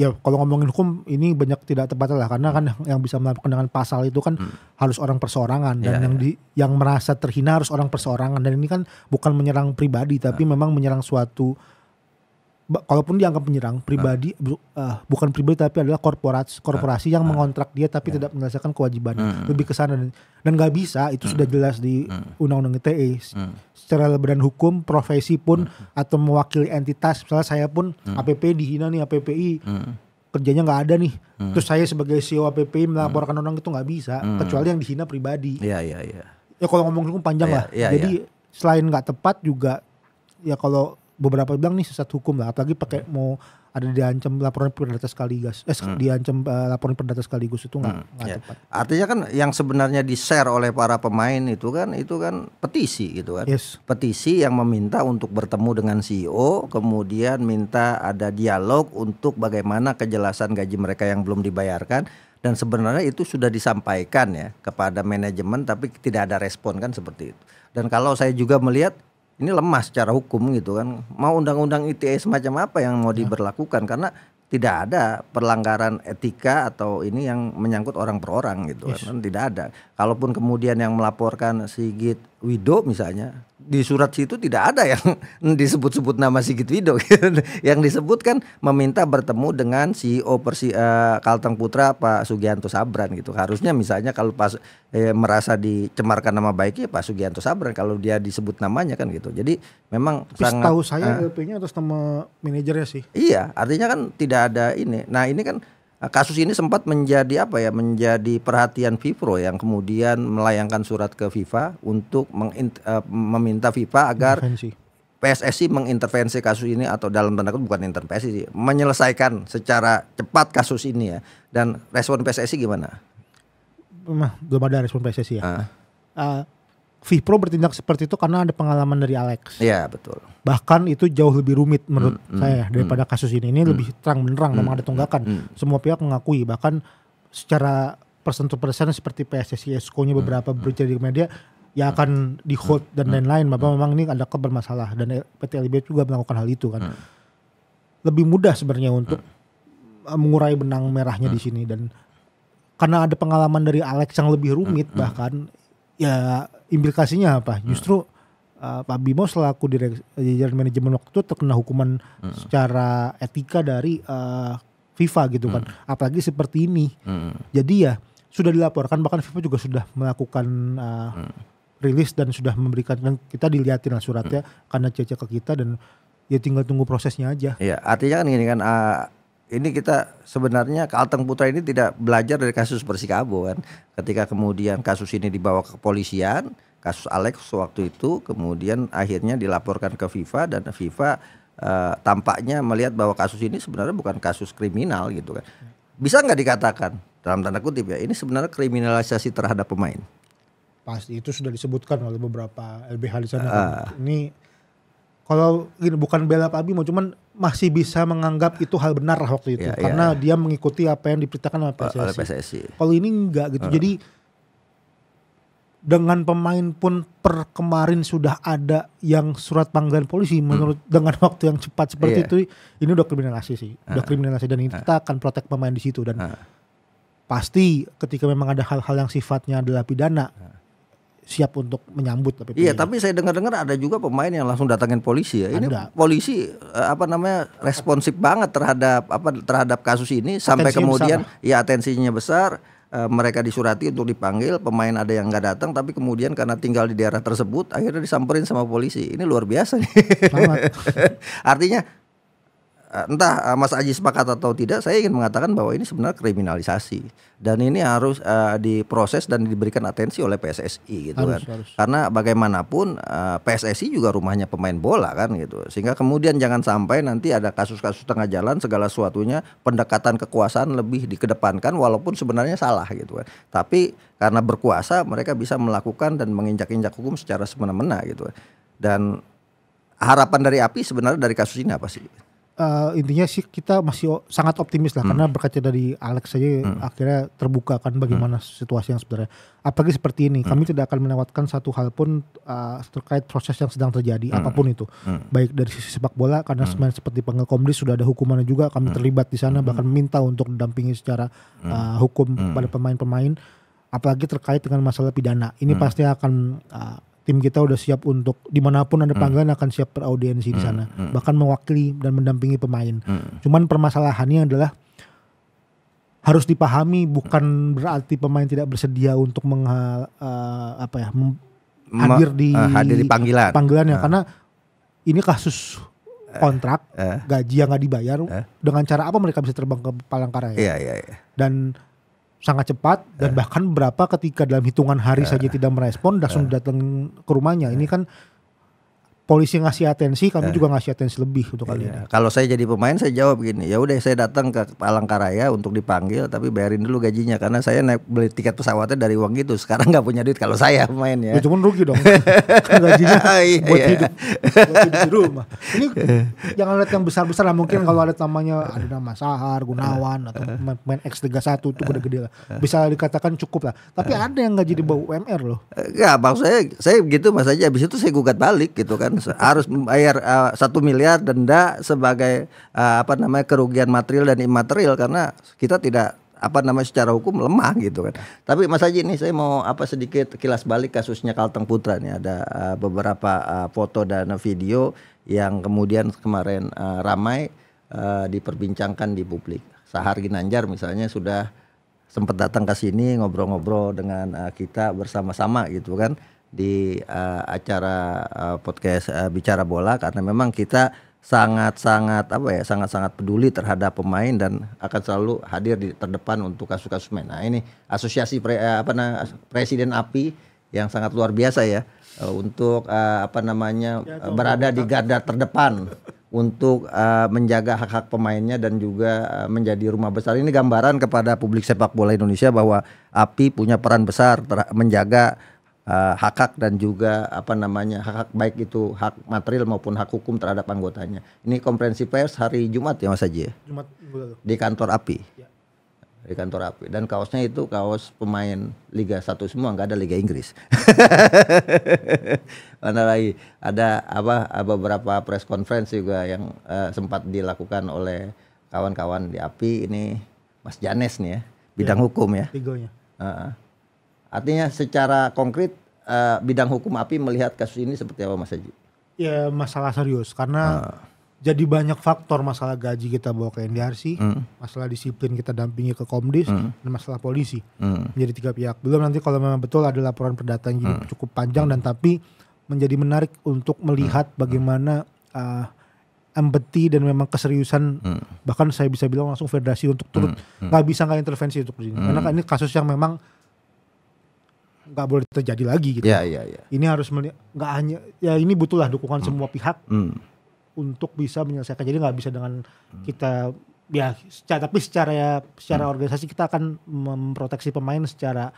ya kalau ngomongin hukum ini banyak tidak tepat lah karena kan hmm. yang bisa melakukan dengan pasal itu kan hmm. harus orang perseorangan dan yeah, yang yeah. di yang merasa terhina harus orang perseorangan dan ini kan bukan menyerang pribadi tapi hmm. memang menyerang suatu kalaupun dianggap penyerang pribadi ah. bu, Uh, bukan pribadi tapi adalah korporat korporasi ah. yang mengontrak dia tapi uh. tidak menyelesaikan kewajiban hmm. lebih ke sana dan nggak bisa itu sudah hmm. jelas di hmm. undang-undang ITE secara badan hukum profesi pun atau mewakili entitas misalnya saya pun uh. APP dihina nih APPI uh. kerjanya nggak ada nih terus saya sebagai CEO APPI melaporkan uh. orang itu nggak bisa kecuali yang dihina pribadi ya ya ya ya kalau ngomong hukum panjang ya, lah ya, jadi ya. selain nggak tepat juga ya kalau beberapa bilang nih sesat hukum lah apalagi pakai hmm. mau ada diancam laporan perdata sekaligus eh hmm. diancam uh, laporan perdata sekaligus itu enggak hmm. ya. tepat artinya kan yang sebenarnya di share oleh para pemain itu kan itu kan petisi gitu kan yes. petisi yang meminta untuk bertemu dengan CEO kemudian minta ada dialog untuk bagaimana kejelasan gaji mereka yang belum dibayarkan dan sebenarnya itu sudah disampaikan ya kepada manajemen tapi tidak ada respon kan seperti itu dan kalau saya juga melihat ini lemah secara hukum gitu kan. Mau undang-undang ITE semacam apa yang mau ya. diberlakukan karena tidak ada pelanggaran etika atau ini yang menyangkut orang per orang gitu kan. yes. kan tidak ada. Kalaupun kemudian yang melaporkan Sigit Wido misalnya di surat situ tidak ada yang disebut-sebut nama Sigit Wido yang disebut kan meminta bertemu dengan CEO Persi uh, Kalteng Putra Pak Sugianto Sabran gitu harusnya misalnya kalau pas eh, merasa dicemarkan nama baiknya Pak Sugianto Sabran kalau dia disebut namanya kan gitu jadi memang Tapi sangat tahu saya uh, eh, LP-nya atas nama manajernya sih iya artinya kan tidak ada ini nah ini kan Nah, kasus ini sempat menjadi apa ya menjadi perhatian FIFA yang kemudian melayangkan surat ke FIFA untuk eh, meminta FIFA agar Intervensi. PSSI mengintervensi kasus ini atau dalam tanda kutip bukan intervensi menyelesaikan secara cepat kasus ini ya dan respon PSSI gimana? Belum ada respon PSSI ya. Uh. Uh, Vipro bertindak seperti itu karena ada pengalaman dari Alex. Iya betul. Bahkan itu jauh lebih rumit menurut mm, mm, saya mm. daripada mm, kasus ini. Ini mm, lebih terang benderang, mm, memang ada tunggakan. Mm, mm, Semua pihak mengakui bahkan secara persen to persen seperti PSSI Esko-nya mm, beberapa mm, berita di media ya akan di hold dan lain-lain. Bapak memang ini ada bermasalah dan e- PT LIB juga melakukan hal itu kan. Lebih mudah sebenarnya untuk uh, mengurai benang merahnya di sini dan karena ada pengalaman dari Alex yang lebih rumit bahkan ya implikasinya apa? Hmm. Justru hmm. uh, Pak Bimo selaku jajaran manajemen waktu itu terkena hukuman hmm. secara etika dari uh, FIFA gitu kan. Hmm. Apalagi seperti ini. Hmm. Jadi ya sudah dilaporkan bahkan FIFA juga sudah melakukan uh, hmm. rilis dan sudah memberikan dan kita dilihatin lah suratnya hmm. karena cecek ke kita dan ya tinggal tunggu prosesnya aja. Iya, artinya kan gini kan uh, ini kita sebenarnya Kalteng Putra ini tidak belajar dari kasus Persikabo kan. Ketika kemudian kasus ini dibawa ke kepolisian, kasus Alex waktu itu kemudian akhirnya dilaporkan ke FIFA dan FIFA uh, tampaknya melihat bahwa kasus ini sebenarnya bukan kasus kriminal gitu kan. Bisa nggak dikatakan dalam tanda kutip ya ini sebenarnya kriminalisasi terhadap pemain? Pasti itu sudah disebutkan oleh beberapa LBH di sana. Uh, Ini kalau gini bukan bela Pak Bimo cuman masih bisa menganggap itu hal benar waktu itu yeah, ya. karena yeah. dia mengikuti apa yang diperintahkan oleh PSSI. PSSI. Kalau ini enggak gitu. Uh. Jadi dengan pemain pun per kemarin sudah ada yang surat panggilan polisi hmm. menurut dengan waktu yang cepat seperti yeah. itu ini udah kriminalisasi sih. Uh. Udah kriminalisasi dan ini uh. kita akan protek pemain di situ dan uh. pasti ketika memang ada hal-hal yang sifatnya adalah pidana uh siap untuk menyambut tapi Iya, tapi saya dengar-dengar ada juga pemain yang langsung datangin polisi ya. Ini Anda. polisi eh, apa namanya responsif banget terhadap apa terhadap kasus ini sampai kemudian besar. ya atensinya besar e, mereka disurati untuk dipanggil, pemain ada yang nggak datang, tapi kemudian karena tinggal di daerah tersebut, akhirnya disamperin sama polisi. Ini luar biasa nih. Artinya Eh, entah eh, Mas Aji sepakat atau tidak, saya ingin mengatakan bahwa ini sebenarnya kriminalisasi dan ini harus uh, diproses dan diberikan atensi oleh PSSI gitu harus, kan. Harus. Karena bagaimanapun uh, PSSI juga rumahnya pemain bola kan gitu. Sehingga kemudian jangan sampai nanti ada kasus-kasus tengah jalan segala sesuatunya pendekatan kekuasaan lebih dikedepankan walaupun sebenarnya salah gitu kan. Tapi karena berkuasa mereka bisa melakukan dan menginjak-injak hukum secara semena-mena gitu. Dan harapan dari API sebenarnya dari kasus ini apa sih? uh, intinya sih kita masih sangat optimis lah hmm. karena berkaca dari Alex saja hmm. akhirnya terbuka kan bagaimana hmm. situasi yang sebenarnya. Apalagi seperti ini, hmm. kami tidak akan melewatkan satu hal pun uh, terkait proses yang sedang terjadi hmm. apapun itu. Hmm. Baik dari sisi sepak bola karena hmm. sebenarnya seperti panggil Komdis sudah ada hukumannya juga kami hmm. terlibat di sana hmm. bahkan minta untuk mendampingi secara uh, hukum hmm. pada pemain-pemain apalagi terkait dengan masalah pidana. Ini hmm. pasti akan uh, tim kita udah siap untuk dimanapun ada hmm. panggilan hmm. akan siap beraudiensi hmm. di sana hmm. bahkan mewakili dan mendampingi pemain hmm. cuman permasalahannya adalah harus dipahami bukan berarti pemain tidak bersedia untuk meng uh, eh, apa ya hadir di uh, hadir di panggilan panggilannya uh. Ah. karena ini kasus eh, kontrak uh. gaji yang nggak dibayar uh. dengan cara apa mereka bisa terbang ke Palangkaraya iya, iya, iya. dan sangat cepat dan eh. bahkan berapa ketika dalam hitungan hari eh. saja tidak merespon langsung eh. datang ke rumahnya. Ini kan polisi ngasih atensi, kami eh. juga ngasih atensi lebih untuk kali iya. ini. Kalau saya jadi pemain saya jawab gini, ya udah saya datang ke Palangkaraya untuk dipanggil tapi bayarin dulu gajinya karena saya naik beli tiket pesawatnya dari uang itu. Sekarang nggak punya duit kalau saya main ya. ya cuman rugi dong. Kan gajinya iya. buat iya. hidup. Buat hidup di rumah. Ini jangan lihat yang besar-besar lah mungkin kalau ada namanya ada nama Sahar, Gunawan atau pemain X31 itu gede-gede lah. Eh. Bisa dikatakan cukup lah. Tapi eh. ada yang eh, nggak jadi bawah UMR loh. Gak maksud saya saya gitu Mas aja abis itu saya gugat balik gitu kan harus membayar eh, satu uh, miliar denda sebagai uh, apa namanya kerugian material dan imaterial karena kita tidak apa namanya secara hukum lemah gitu kan. Tapi Mas Haji ini saya mau apa sedikit kilas balik kasusnya Kalteng Putra nih ada uh, beberapa uh, foto dan video yang kemudian kemarin uh, ramai uh, diperbincangkan di publik. Sahar Ginanjar misalnya sudah sempat datang ke sini ngobrol-ngobrol dengan uh, kita bersama-sama gitu kan di uh, acara uh, podcast uh, bicara bola karena memang kita sangat-sangat apa ya sangat-sangat peduli terhadap pemain dan akan selalu hadir di terdepan untuk kasus-kasus main. Nah ini asosiasi pre, apa nah, presiden API yang sangat luar biasa ya untuk apa namanya ya, berada di garda terdepan untuk menjaga hak-hak pemainnya dan juga menjadi rumah besar. Ini gambaran kepada publik sepak bola Indonesia bahwa API punya peran besar menjaga Eh, hak hak dan juga apa namanya hak hak baik itu hak material maupun hak hukum terhadap anggotanya. Ini konferensi pers hari Jumat ya Mas Haji ya? Jumat di kantor API. Ya. Di kantor API dan kaosnya itu kaos pemain Liga satu semua nggak ada Liga Inggris. Mana lagi ada apa beberapa press conference juga yang uh, sempat dilakukan oleh kawan-kawan di API ini Mas Janes nih ya bidang ya, hukum ya. Tigonya. Uh -uh Artinya secara konkret uh, bidang hukum api melihat kasus ini seperti apa Mas Haji? Ya masalah serius karena uh jadi banyak faktor masalah gaji kita bawa ke NDRC, uh. Hmm. masalah disiplin kita dampingi ke Komdis, uh. dan masalah polisi uh. menjadi tiga pihak. Belum nanti kalau memang betul ada laporan perdata yang uh. cukup panjang uh. dan tapi menjadi menarik untuk melihat uh. bagaimana uh, empati dan memang keseriusan hmm. bahkan saya bisa bilang langsung federasi untuk turut nggak hmm. hmm. bisa nggak intervensi untuk ini hmm. karena kan ini kasus yang memang nggak boleh terjadi lagi gitu. Iya, iya, iya. Ini harus nggak hanya ya ini butuhlah dukungan hmm. semua pihak hmm. untuk bisa menyelesaikan. Jadi nggak bisa dengan hmm. kita ya secara tapi secara ya, secara hmm. organisasi kita akan memproteksi pemain secara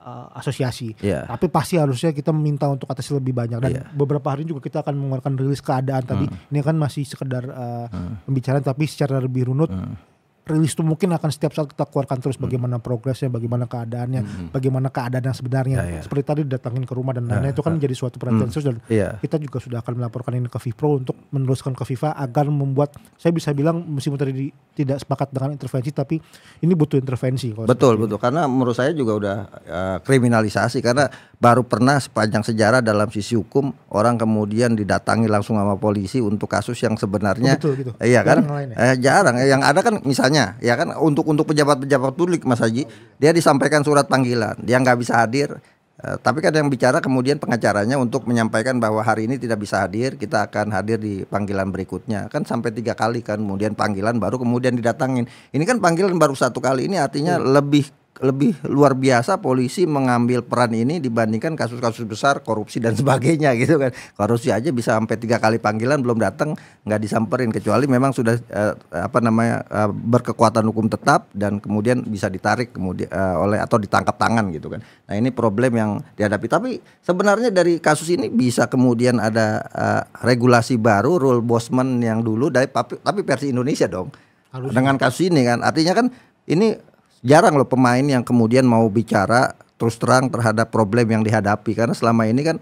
uh, asosiasi. Yeah. Tapi pasti harusnya kita minta untuk atasi lebih banyak dan yeah. beberapa hari juga kita akan mengeluarkan rilis keadaan hmm. tadi. Ini kan masih sekedar uh, hmm. pembicaraan tapi secara lebih runut hmm rilis itu mungkin akan setiap saat kita keluarkan terus hmm. bagaimana progresnya, bagaimana keadaannya, hmm. hmm. bagaimana keadaan yang sebenarnya. Ya, ya. Seperti tadi datangin ke rumah dan ya, lain-lain ya, itu kan ya. menjadi suatu perhatian khusus hmm. dan iya. kita juga sudah akan melaporkan ini ke Vipro untuk meneruskan ke FIFA agar membuat saya bisa bilang meskipun tadi di, tidak sepakat dengan intervensi tapi ini butuh intervensi. Betul betul ini. karena menurut saya juga udah uh, kriminalisasi karena baru pernah sepanjang sejarah dalam sisi hukum orang kemudian didatangi langsung sama polisi untuk kasus yang sebenarnya. betul gitu. Iya kan? Eh, jarang eh, yang ada kan misalnya misalnya ya kan untuk untuk pejabat-pejabat publik Mas Haji dia disampaikan surat panggilan dia nggak bisa hadir eh, tapi kan yang bicara kemudian pengacaranya untuk menyampaikan bahwa hari ini tidak bisa hadir, kita akan hadir di panggilan berikutnya. Kan sampai tiga kali kan, kemudian panggilan baru kemudian didatangin. Ini kan panggilan baru satu kali, ini artinya hmm. lebih lebih luar biasa polisi mengambil peran ini dibandingkan kasus-kasus besar korupsi dan sebagainya gitu kan korupsi aja bisa sampai tiga kali panggilan belum datang nggak disamperin kecuali memang sudah eh, apa namanya eh, berkekuatan hukum tetap dan kemudian bisa ditarik kemudian eh, oleh atau ditangkap tangan gitu kan nah ini problem yang dihadapi tapi sebenarnya dari kasus ini bisa kemudian ada eh, regulasi baru rule bosman yang dulu dari tapi, versi Indonesia dong Harus. dengan kasus ini kan artinya kan ini jarang loh pemain yang kemudian mau bicara terus terang terhadap problem yang dihadapi karena selama ini kan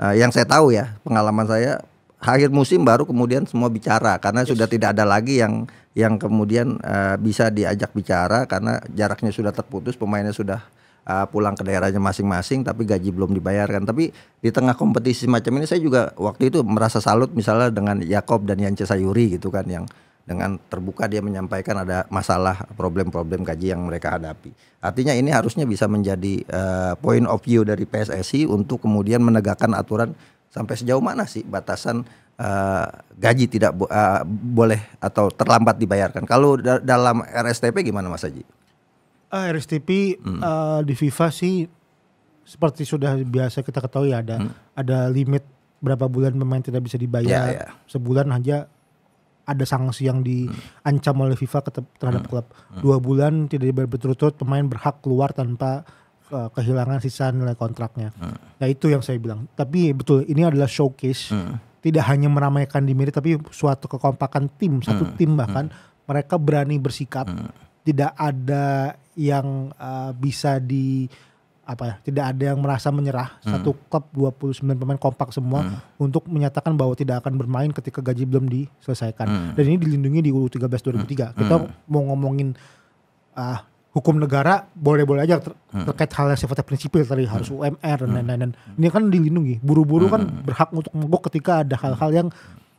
uh, yang saya tahu ya pengalaman saya akhir musim baru kemudian semua bicara karena yes. sudah tidak ada lagi yang yang kemudian uh, bisa diajak bicara karena jaraknya sudah terputus pemainnya sudah uh, pulang ke daerahnya masing-masing tapi gaji belum dibayarkan tapi di tengah kompetisi macam ini saya juga waktu itu merasa salut misalnya dengan Yakob dan Yance Sayuri gitu kan yang dengan terbuka dia menyampaikan ada masalah problem-problem gaji yang mereka hadapi. Artinya ini harusnya bisa menjadi uh, point of view dari PSSI untuk kemudian menegakkan aturan sampai sejauh mana sih batasan uh, gaji tidak bo uh, boleh atau terlambat dibayarkan. Kalau da dalam RSTP gimana Mas Haji? Uh, ah, RSTP hmm. uh, di FIFA sih seperti sudah biasa kita ketahui ada hmm. ada limit berapa bulan pemain tidak bisa dibayar. Yeah, yeah. Sebulan aja ada sanksi yang diancam oleh FIFA terhadap hmm. klub. Hmm. Dua bulan tidak dibayar berturut-turut pemain berhak keluar tanpa uh, kehilangan sisa nilai kontraknya. Nah itu yang saya bilang. Tapi betul ini adalah showcase. Tidak hanya meramaikan di media tapi suatu kekompakan tim satu tim bahkan mereka berani bersikap. Tidak ada yang uh, bisa di apa ya tidak ada yang merasa menyerah hmm. satu klub 29 pemain kompak semua hmm. untuk menyatakan bahwa tidak akan bermain ketika gaji belum diselesaikan hmm. dan ini dilindungi di U13 2003 hmm. kita hmm. mau ngomongin uh, hukum negara boleh-boleh aja ter hmm. terkait hal yang sifatnya prinsipil tadi harus hmm. UMR dan lain-lain ini kan dilindungi buru-buru kan berhak untuk mogok ketika ada hal-hal yang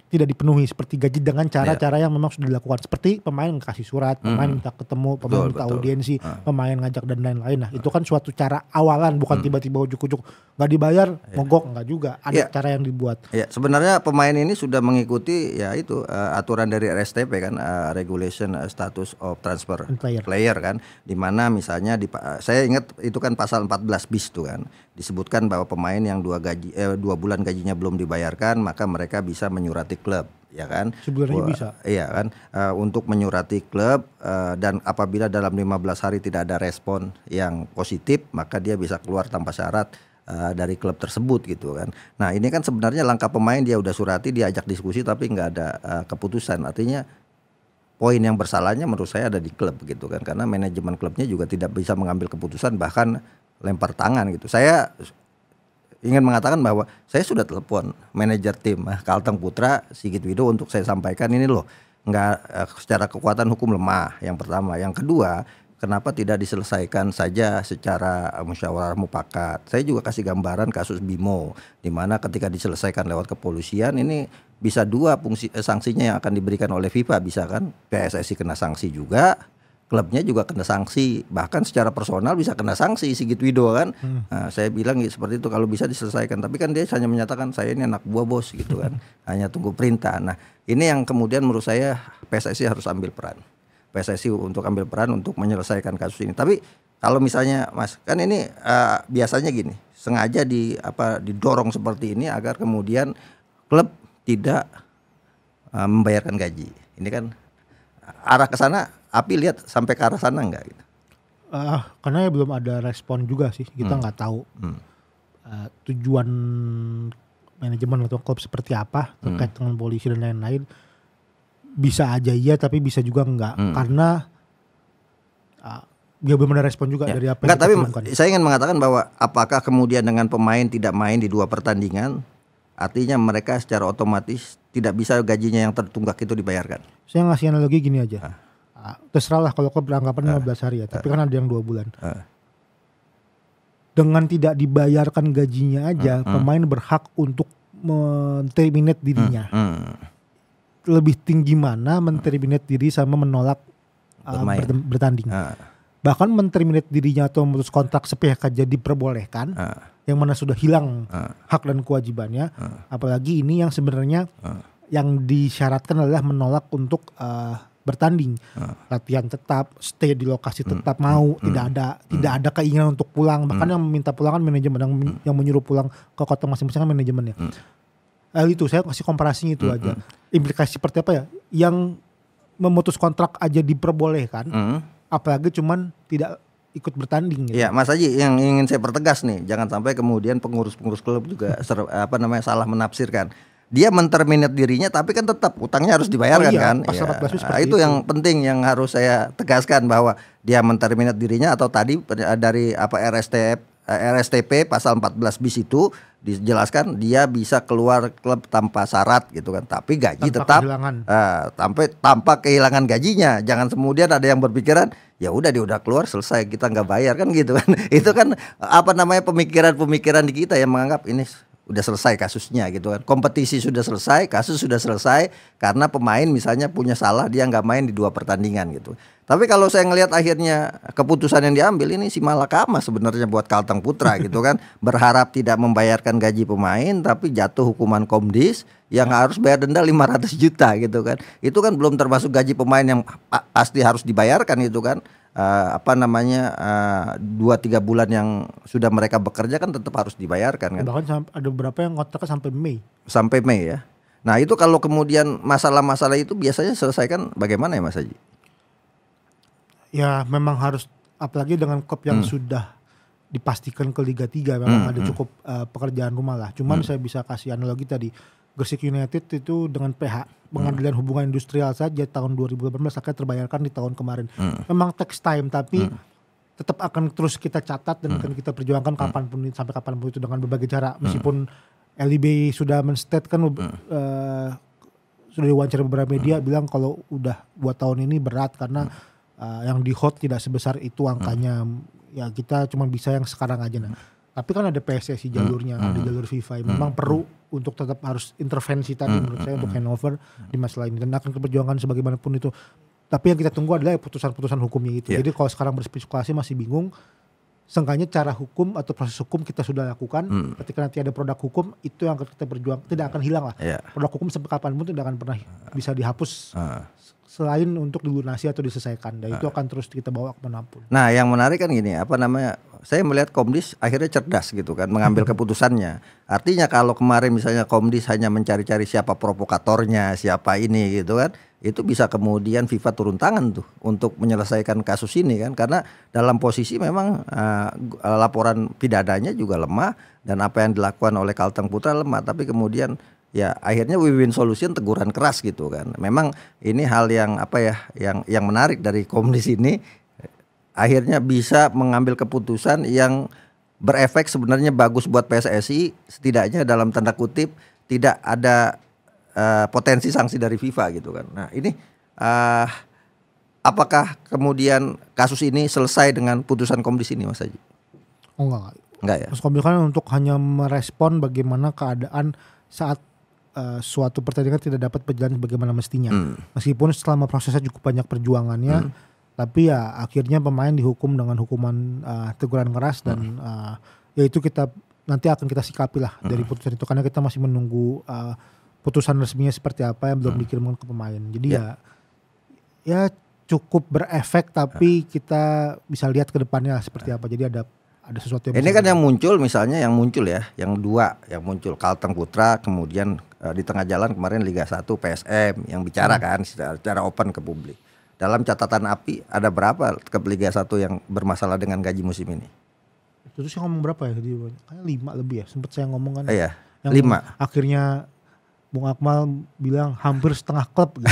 tidak dipenuhi seperti gaji dengan cara-cara yeah. yang memang sudah dilakukan seperti pemain kasih surat, pemain mm. minta ketemu, pemain betul, minta audiensi, uh. pemain ngajak dan lain-lain. Nah, uh. itu ah. kan suatu cara awalan bukan hmm. tiba-tiba mm. ujuk-ujuk nggak dibayar, yeah. mogok nggak juga. Ada yeah. cara yang dibuat. Yeah. sebenarnya pemain ini sudah mengikuti ya itu uh, aturan dari RSTP kan uh, regulation uh, status of transfer player, player kan dimana misalnya di uh, saya ingat itu kan pasal 14 bis tuh kan disebutkan bahwa pemain yang dua gaji eh, dua bulan gajinya belum dibayarkan maka mereka bisa menyurati klub ya kan sebenarnya bisa iya kan uh, untuk menyurati klub uh, dan apabila dalam 15 hari tidak ada respon yang positif maka dia bisa keluar tanpa syarat uh, dari klub tersebut gitu kan nah ini kan sebenarnya langkah pemain dia udah surati diajak diskusi tapi nggak ada uh, keputusan artinya poin yang bersalahnya menurut saya ada di klub gitu kan karena manajemen klubnya juga tidak bisa mengambil keputusan bahkan lempar tangan gitu saya ingin mengatakan bahwa saya sudah telepon manajer tim eh, Kalteng Putra Sigit Widodo untuk saya sampaikan ini loh nggak eh, secara kekuatan hukum lemah yang pertama yang kedua kenapa tidak diselesaikan saja secara eh, musyawarah mufakat. Saya juga kasih gambaran kasus Bimo di mana ketika diselesaikan lewat kepolisian ini bisa dua fungsi eh, sanksinya yang akan diberikan oleh FIFA bisa kan PSSI kena sanksi juga klubnya juga kena sanksi bahkan secara personal bisa kena sanksi Sigit Wido kan hmm. nah, saya bilang ya seperti itu kalau bisa diselesaikan tapi kan dia hanya menyatakan saya ini anak buah bos gitu kan hanya tunggu perintah nah ini yang kemudian menurut saya PSSI harus ambil peran PSSI untuk ambil peran untuk menyelesaikan kasus ini tapi kalau misalnya Mas kan ini uh, biasanya gini sengaja di apa didorong seperti ini agar kemudian klub tidak uh, membayarkan gaji ini kan arah ke sana api lihat sampai ke arah sana nggak gitu? Uh, karena ya belum ada respon juga sih kita hmm. nggak hmm. tahu hmm. Uh, tujuan manajemen atau klub seperti apa hmm. terkait dengan polisi dan lain-lain bisa aja iya tapi bisa juga enggak hmm. karena uh, ah, dia ya belum ada respon juga ya. dari apa Enggak, tapi temukan. saya ingin mengatakan bahwa apakah kemudian dengan pemain tidak main di dua pertandingan artinya mereka secara otomatis tidak bisa gajinya yang tertunggak itu dibayarkan. Saya ngasih analogi gini aja. Ah terserah lah kalau kau beranggapan uh, ah. 15 hari ya, tapi uh, kan ada yang dua bulan. Uh, Dengan tidak dibayarkan gajinya aja, uh, uh, pemain berhak untuk menterminate dirinya. Uh, uh, Lebih tinggi mana menterminate diri sama menolak uh, bertanding. Uh, Bahkan menterminate dirinya atau memutus kontrak sepihak aja diperbolehkan. Uh, yang mana sudah hilang uh, hak dan kewajibannya, uh, apalagi ini yang sebenarnya uh, yang disyaratkan adalah menolak untuk uh, bertanding uh. latihan tetap stay di lokasi hmm. tetap mm. mau mm. tidak hmm. ada mm. tidak ada keinginan untuk pulang hmm. bahkan yang meminta pulangan manajemen yang, mm. yang menyuruh pulang ke kota masing-masing kan manajemennya eh, itu saya kasih komparasinya itu aja implikasi seperti apa ya yang memutus kontrak aja diperbolehkan apalagi cuman tidak ikut bertanding. Gitu. Ya, Mas Haji yang ingin saya pertegas nih, jangan sampai kemudian pengurus-pengurus klub juga ser, apa namanya salah menafsirkan dia menterminate dirinya tapi kan tetap utangnya harus dibayarkan oh iya, kan. Pasal ya, nah, itu, itu yang penting yang harus saya tegaskan bahwa dia menterminate dirinya atau tadi eh, dari apa RSTP eh, RSTP pasal 14 bis itu dijelaskan dia bisa keluar klub tanpa syarat gitu kan tapi gaji tanpa tetap kehilangan. uh, eh, tanpa tanpa kehilangan gajinya jangan kemudian ada yang berpikiran ya udah dia udah keluar selesai kita nggak bayar kan gitu kan itu kan apa namanya pemikiran-pemikiran di kita yang menganggap ini udah selesai kasusnya gitu kan. Kompetisi sudah selesai, kasus sudah selesai karena pemain misalnya punya salah dia nggak main di dua pertandingan gitu. Tapi kalau saya ngelihat akhirnya keputusan yang diambil ini si Malakama sebenarnya buat Kalteng Putra gitu kan. Berharap tidak membayarkan gaji pemain tapi jatuh hukuman Komdis yang harus bayar denda 500 juta gitu kan. Itu kan belum termasuk gaji pemain yang pasti harus dibayarkan itu kan uh, apa namanya eh, dua tiga bulan yang sudah mereka bekerja kan tetap harus dibayarkan kan bahkan ada beberapa yang ngotak sampai Mei sampai Mei ya nah itu kalau kemudian masalah-masalah itu biasanya selesaikan bagaimana ya Mas Haji ya memang harus apalagi dengan kop yang hmm. sudah dipastikan ke Liga 3 memang hmm, ada hmm. cukup uh, pekerjaan rumah lah cuman hmm. saya bisa kasih analogi tadi Gresik United itu dengan PH Pengadilan hmm. Hubungan Industrial saja tahun 2018 akan terbayarkan di tahun kemarin. Hmm. Memang text time tapi hmm. tetap akan terus kita catat dan hmm. akan kita perjuangkan hmm. kapanpun hmm. sampai kapanpun itu dengan berbagai cara hmm. meskipun kan, hmm. LIB sudah eh, menstatekan hmm. uh, sudah diwawancara beberapa media hmm. bilang kalau udah buat tahun ini berat karena hmm. uh, yang di hot tidak sebesar itu angkanya. Hmm. Ya kita cuma bisa yang sekarang aja nah. Hmm. Tapi kan ada PSSI hmm. jalurnya, hmm. ada jalur FIFA. Memang hmm. perlu untuk tetap harus intervensi tadi hmm. menurut saya hmm. untuk hmm. handover di masalah ini. Dan akan keperjuangan sebagaimanapun itu. Tapi yang kita tunggu adalah putusan-putusan hukumnya itu. Yeah. Jadi kalau sekarang berspekulasi masih bingung, sengkanya cara hukum atau proses hukum kita sudah lakukan hmm. ketika nanti ada produk hukum itu yang akan kita berjuang tidak iya. akan hilang lah yeah. produk hukum sampai kapanpun tidak akan pernah bisa dihapus uh selain untuk dilunasi atau diselesaikan dan nah. itu akan terus kita bawa ke pun. Nah, yang menarik kan gini, apa namanya? Saya melihat Komdis akhirnya cerdas gitu kan, mengambil keputusannya. Artinya kalau kemarin misalnya Komdis hanya mencari-cari siapa provokatornya, siapa ini gitu kan, itu bisa kemudian FIFA turun tangan tuh untuk menyelesaikan kasus ini kan karena dalam posisi memang uh, laporan pidananya juga lemah dan apa yang dilakukan oleh Kalteng Putra lemah tapi kemudian ya akhirnya win-win solution teguran keras gitu kan. Memang ini hal yang apa ya yang yang menarik dari komdis ini akhirnya bisa mengambil keputusan yang berefek sebenarnya bagus buat PSSI setidaknya dalam tanda kutip tidak ada uh, potensi sanksi dari FIFA gitu kan. Nah, ini uh, apakah kemudian kasus ini selesai dengan putusan komdis ini Mas Haji? Oh enggak. Enggak ya. Mas komdis kan untuk hanya merespon bagaimana keadaan saat Eh, suatu pertandingan tidak dapat berjalan bagaimana mestinya. Hmm. Meskipun selama prosesnya cukup banyak perjuangannya, hmm. tapi ya akhirnya pemain dihukum dengan hukuman uh, teguran keras dan hmm. uh, eh, yaitu kita nanti akan kita sikapi lah hmm. dari putusan itu karena kita masih menunggu uh, putusan resminya seperti apa yang belum hmm. dikirimkan ke pemain. Jadi yeah. ya ya cukup berefek tapi ya. kita bisa lihat ke depannya seperti ya. apa. Jadi ada ada sesuatu yang ini kan yang muncul misalnya yang muncul ya yang dua yang muncul Kalteng Putra kemudian uh, di tengah jalan kemarin Liga 1 PSM yang bicara hmm. kan secara, secara open ke publik dalam catatan api ada berapa ke Liga 1 yang bermasalah dengan gaji musim ini terus yang ngomong berapa ya lima lebih ya sempat saya ngomong kan iya yang lima akhirnya Bung Akmal bilang hampir setengah klub gitu.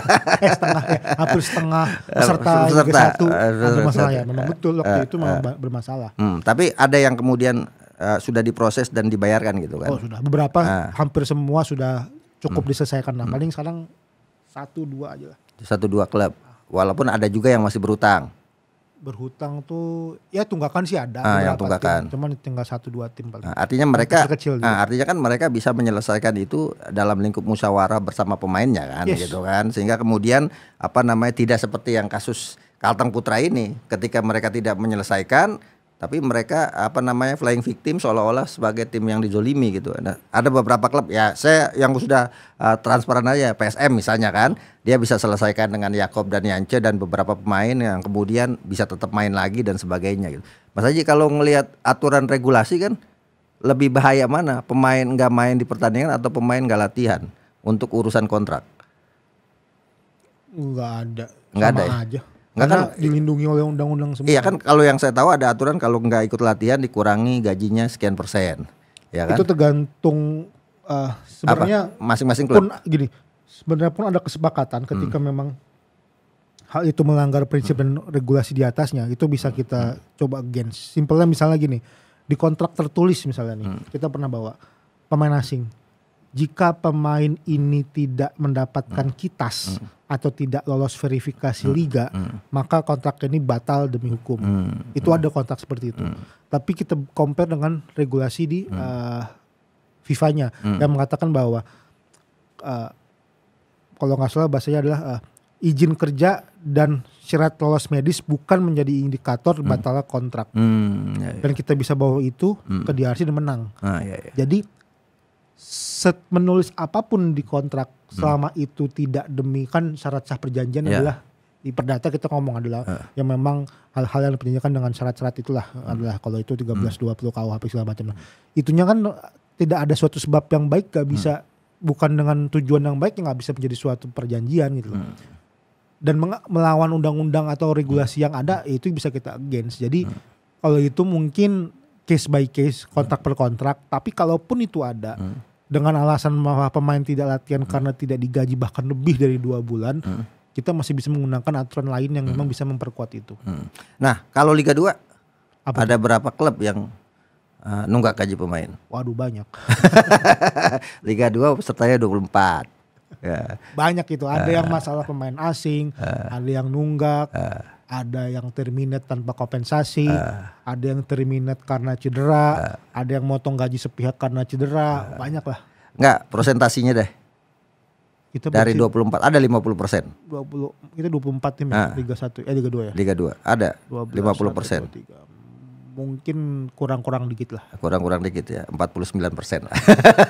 eh, setengah ya, hampir setengah peserta Liga satu eh, ada masalah ya. Memang eh, betul waktu eh, itu memang bermasalah. Hmm, tapi ada yang kemudian uh, sudah diproses dan dibayarkan gitu kan? Oh sudah beberapa uh. hampir semua sudah cukup hmm. diselesaikan. Nah paling sekarang satu dua aja lah. Satu dua klub. Walaupun ada juga yang masih berutang berhutang tuh ya tunggakan sih ada ah, yang tunggakan. Tim, cuman tinggal satu dua tim paling. Nah, artinya mereka kecil nah, artinya kan mereka bisa menyelesaikan itu dalam lingkup musyawarah bersama pemainnya kan yes. gitu kan sehingga kemudian apa namanya tidak seperti yang kasus Kalteng Putra ini ketika mereka tidak menyelesaikan tapi mereka apa namanya flying victim seolah-olah sebagai tim yang dizolimi gitu. Nah, ada beberapa klub ya saya yang sudah uh, transparan aja PSM misalnya kan dia bisa selesaikan dengan Yakob dan Yance dan beberapa pemain yang kemudian bisa tetap main lagi dan sebagainya gitu. Mas Haji kalau ngelihat aturan regulasi kan lebih bahaya mana pemain nggak main di pertandingan atau pemain nggak latihan untuk urusan kontrak? Nggak ada. Nggak ada. Ya? Aja Enggak kan dilindungi oleh undang-undang semua. Iya kan kalau yang saya tahu ada aturan kalau nggak ikut latihan dikurangi gajinya sekian persen. Ya kan? Itu tergantung uh, sebenarnya masing-masing klub. Pun gini, sebenarnya pun ada kesepakatan ketika hmm. memang hal itu melanggar prinsip hmm. dan regulasi di atasnya, itu bisa hmm. kita hmm. coba against. Simpelnya misalnya gini, di kontrak tertulis misalnya nih, hmm. kita pernah bawa pemain asing jika pemain ini tidak mendapatkan hmm. kitas hmm. atau tidak lolos verifikasi hmm. liga, hmm. maka kontrak ini batal demi hukum. Hmm. Itu hmm. ada kontrak seperti itu. Hmm. Tapi kita compare dengan regulasi di hmm. uh, FIFA-nya hmm. yang mengatakan bahwa uh, kalau nggak salah bahasanya adalah uh, izin kerja dan syarat lolos medis bukan menjadi indikator hmm. batalnya kontrak. Hmm, ya, ya. Dan kita bisa bawa itu hmm. ke DRC dan menang. Ah, ya, ya. Jadi set menulis apapun di kontrak hmm. selama hmm. itu tidak demi kan syarat sah perjanjian yeah. adalah di perdata kita ngomong adalah uh. yang memang hal-hal yang diperjanjikan dengan syarat-syarat itulah hmm. adalah kalau itu belas hmm. puluh KUHP segala macam. Nah, itunya kan eh, tidak ada suatu sebab yang baik gak bisa hmm. bukan dengan tujuan yang baik yang nggak bisa menjadi suatu perjanjian gitu loh. Hmm. Dan melawan undang-undang atau regulasi hmm. yang ada itu bisa kita against. Jadi hmm. kalau itu mungkin case by case, kontrak per kontrak. Tapi kalaupun itu ada, hmm. dengan alasan bahwa pemain tidak latihan hmm. karena tidak digaji bahkan lebih dari dua bulan, hmm. kita masih bisa menggunakan aturan lain yang memang bisa memperkuat itu. Hmm. Nah, kalau Liga 2 Apa? ada berapa klub yang uh, nunggak gaji pemain? Waduh banyak. Liga 2 pesertanya 24. Ya. Banyak itu, ada uh, yang masalah pemain asing, uh, ada yang nunggak. Uh, ada yang terminate tanpa kompensasi, uh, ada yang terminate karena cedera, uh, ada yang motong gaji sepihak karena cedera, uh, banyak lah. Enggak, prosentasinya deh. Kita dari berarti, 24 ada 50 persen. 20 kita 24 tim ya, Liga 1 eh Liga 2 ya. Liga 2 ada 12, 50 persen. 1, 2, 3, mungkin kurang-kurang dikit lah. Kurang-kurang dikit ya, 49 persen.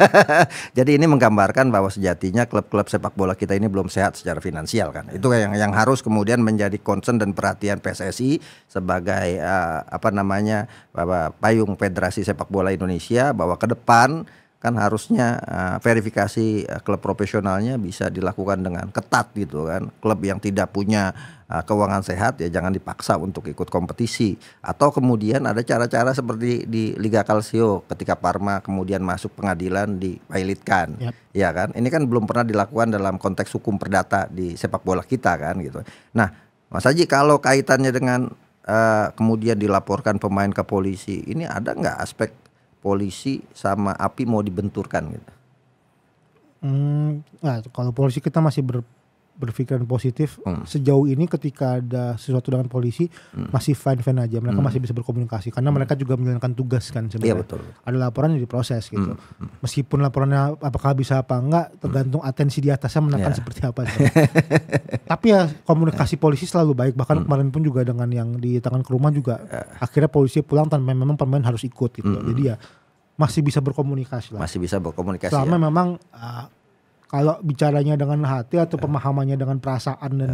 Jadi ini menggambarkan bahwa sejatinya klub-klub sepak bola kita ini belum sehat secara finansial kan. Itu yang yang harus kemudian menjadi concern dan perhatian PSSI sebagai uh, apa namanya bahwa payung Federasi Sepak Bola Indonesia bahwa ke depan kan harusnya uh, verifikasi uh, klub profesionalnya bisa dilakukan dengan ketat gitu kan. Klub yang tidak punya uh, keuangan sehat ya jangan dipaksa untuk ikut kompetisi atau kemudian ada cara-cara seperti di Liga Calcio ketika Parma kemudian masuk pengadilan dipailitkan. Yep. Ya kan? Ini kan belum pernah dilakukan dalam konteks hukum perdata di sepak bola kita kan gitu. Nah, Mas Haji kalau kaitannya dengan uh, kemudian dilaporkan pemain ke polisi, ini ada nggak aspek polisi sama api mau dibenturkan gitu? Hmm, nah, kalau polisi kita masih ber, berpikiran positif hmm. sejauh ini ketika ada sesuatu dengan polisi hmm. masih fine fine aja mereka hmm. masih bisa berkomunikasi karena hmm. mereka juga menjalankan tugas kan sebenarnya ya, betul. ada laporan yang diproses gitu hmm. hmm. meskipun laporannya apakah bisa apa enggak hmm. tergantung hmm. atensi di atasnya menekan ya. seperti apa tapi ya komunikasi polisi selalu baik bahkan hmm. kemarin pun juga dengan yang di tangan ke rumah juga ya. akhirnya polisi pulang tanpa memang pemain harus ikut gitu hmm, hmm. jadi ya masih bisa berkomunikasi lah masih bisa berkomunikasi selama ya. memang uh, kalau bicaranya dengan hati atau pemahamannya dengan perasaan dan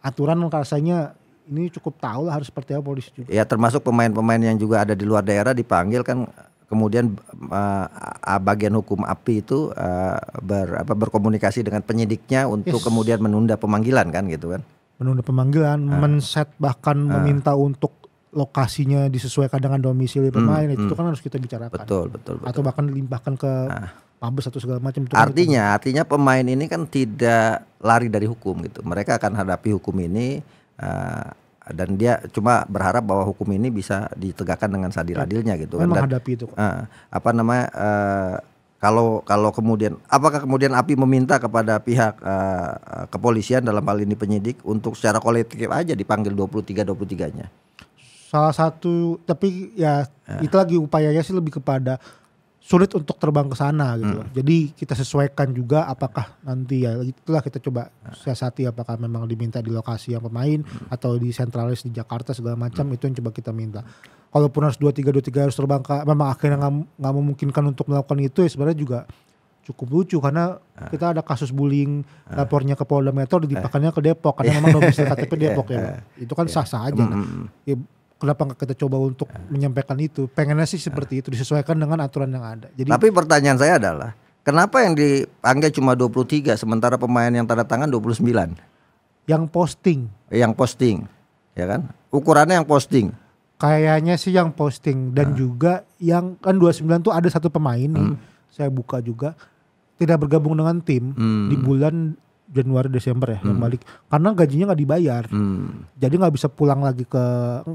aturan rasanya ini cukup tahu lah harus seperti apa polisi juga. Ya termasuk pemain-pemain yang juga ada di luar daerah dipanggil kan kemudian uh, bagian hukum api itu uh, ber, apa, berkomunikasi dengan penyidiknya untuk yes. kemudian menunda pemanggilan kan gitu kan. Menunda pemanggilan, uh. menset bahkan uh. meminta untuk lokasinya disesuaikan dengan domisili pemain hmm, itu hmm. kan harus kita bicarakan. Betul, betul, betul. Atau bahkan limpahkan ke uh mabes atau segala macam. Kan? Artinya, artinya pemain ini kan tidak lari dari hukum gitu. Mereka akan hadapi hukum ini uh, dan dia cuma berharap bahwa hukum ini bisa ditegakkan dengan sadil adilnya gitu kan. Menghadapi itu. Uh, apa namanya? Uh, kalau kalau kemudian apakah kemudian API meminta kepada pihak uh, kepolisian dalam hal ini penyidik untuk secara kolektif aja dipanggil 23 23-nya. Salah satu tapi ya uh. itu lagi upayanya sih lebih kepada sulit untuk terbang ke sana gitu. Hmm. Jadi kita sesuaikan juga apakah nanti ya itulah kita coba siasati apakah memang diminta di lokasi yang pemain hmm. atau di sentralis di Jakarta segala macam hmm. itu yang coba kita minta. Kalaupun harus dua tiga dua tiga harus terbang ke memang akhirnya nggak memungkinkan untuk melakukan itu ya sebenarnya juga cukup lucu karena ah. kita ada kasus bullying ah. lapornya ke Polda Metro eh. dipakannya ke Depok karena memang domisili KTP Depok ya. Eh. Itu kan iya. sah-sah aja. Nah. Ya, kenapa nggak kita coba untuk menyampaikan itu? Pengennya sih seperti itu disesuaikan dengan aturan yang ada. Jadi Tapi pertanyaan saya adalah kenapa yang dipanggil cuma 23 sementara pemain yang tanda tangan 29? Yang posting. Yang posting. Ya kan? Ukurannya yang posting. Kayaknya sih yang posting dan nah. juga yang kan 29 tuh ada satu pemain hmm. nih, saya buka juga tidak bergabung dengan tim hmm. di bulan Januari Desember ya hmm. balik karena gajinya nggak dibayar hmm. jadi nggak bisa pulang lagi ke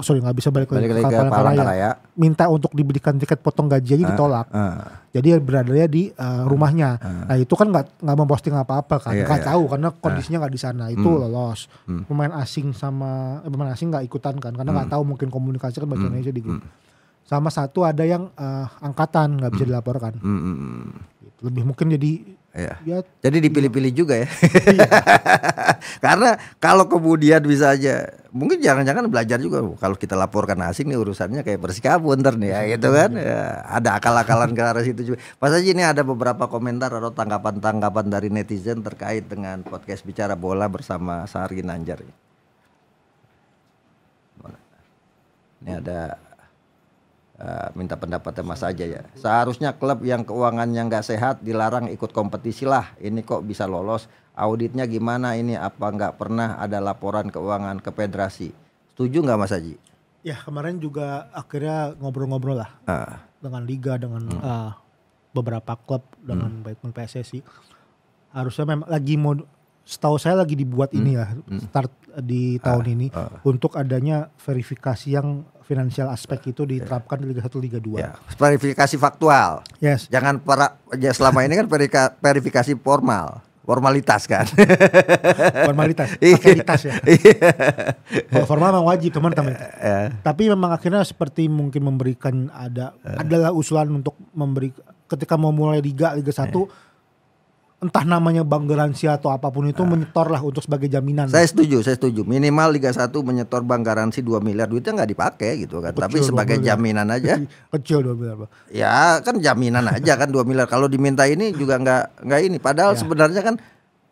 sorry nggak bisa balik, balik lagi ke, ke Palangkaraya minta untuk dibelikan tiket potong gaji aja uh, ditolak uh. jadi berada di uh, rumahnya uh. nah itu kan nggak nggak memposting apa-apa kan iya, nggak yeah, yeah. tahu karena kondisinya nggak uh. di sana hmm. itu hmm. lolos hmm. pemain asing sama eh, pemain asing nggak ikutan kan karena nggak hmm. tahu mungkin komunikasi kan bahasa hmm. Indonesia di hmm sama satu ada yang uh, angkatan nggak bisa hmm. dilaporkan hmm, hmm, hmm. lebih mungkin jadi ya, ya jadi dipilih-pilih juga ya iya. karena kalau kemudian bisa aja mungkin jangan-jangan belajar juga oh, kalau kita laporkan asing nih urusannya kayak bersikapu ntar nih ya gitu kan iya. ya, ada akal-akalan ke arah situ juga pas aja ini ada beberapa komentar atau tanggapan-tanggapan dari netizen terkait dengan podcast bicara bola bersama Sari Nanjar ini ada Eh, minta pendapatnya Mas aja ya. Seharusnya klub yang keuangannya nggak sehat dilarang ikut kompetisi lah. Ini kok bisa lolos? Auditnya gimana ini? Apa nggak pernah ada laporan keuangan ke federasi? Setuju nggak Mas Haji? Ya kemarin juga akhirnya ngobrol-ngobrol lah uh. dengan liga, dengan hmm. uh, beberapa klub, dengan hmm. baik pun PSSI. Harusnya memang lagi mau setahu saya lagi dibuat hmm. ini ya hmm. start di ah. tahun uh, ini uh. untuk adanya verifikasi yang financial aspek itu ya. diterapkan di Liga 1 Liga 2. Ya. Verifikasi faktual. Yes. Jangan para ya selama ini kan verifikasi formal formalitas kan formalitas iya. formalitas ya iya. kalau formal memang wajib teman-teman ya, ya. tapi memang akhirnya seperti mungkin memberikan ada ya. adalah usulan untuk memberi ketika mau mulai liga liga satu ya entah namanya bank garansi atau apapun itu nah. menyetor lah untuk sebagai jaminan. Saya setuju, saya setuju. Minimal Liga 1 menyetor bank garansi 2 miliar duitnya nggak dipakai gitu kan. Kecil Tapi sebagai jaminan aja. Kecil 2 miliar, Ya, kan jaminan aja kan 2 miliar. Kalau diminta ini juga nggak nggak ini. Padahal ya. sebenarnya kan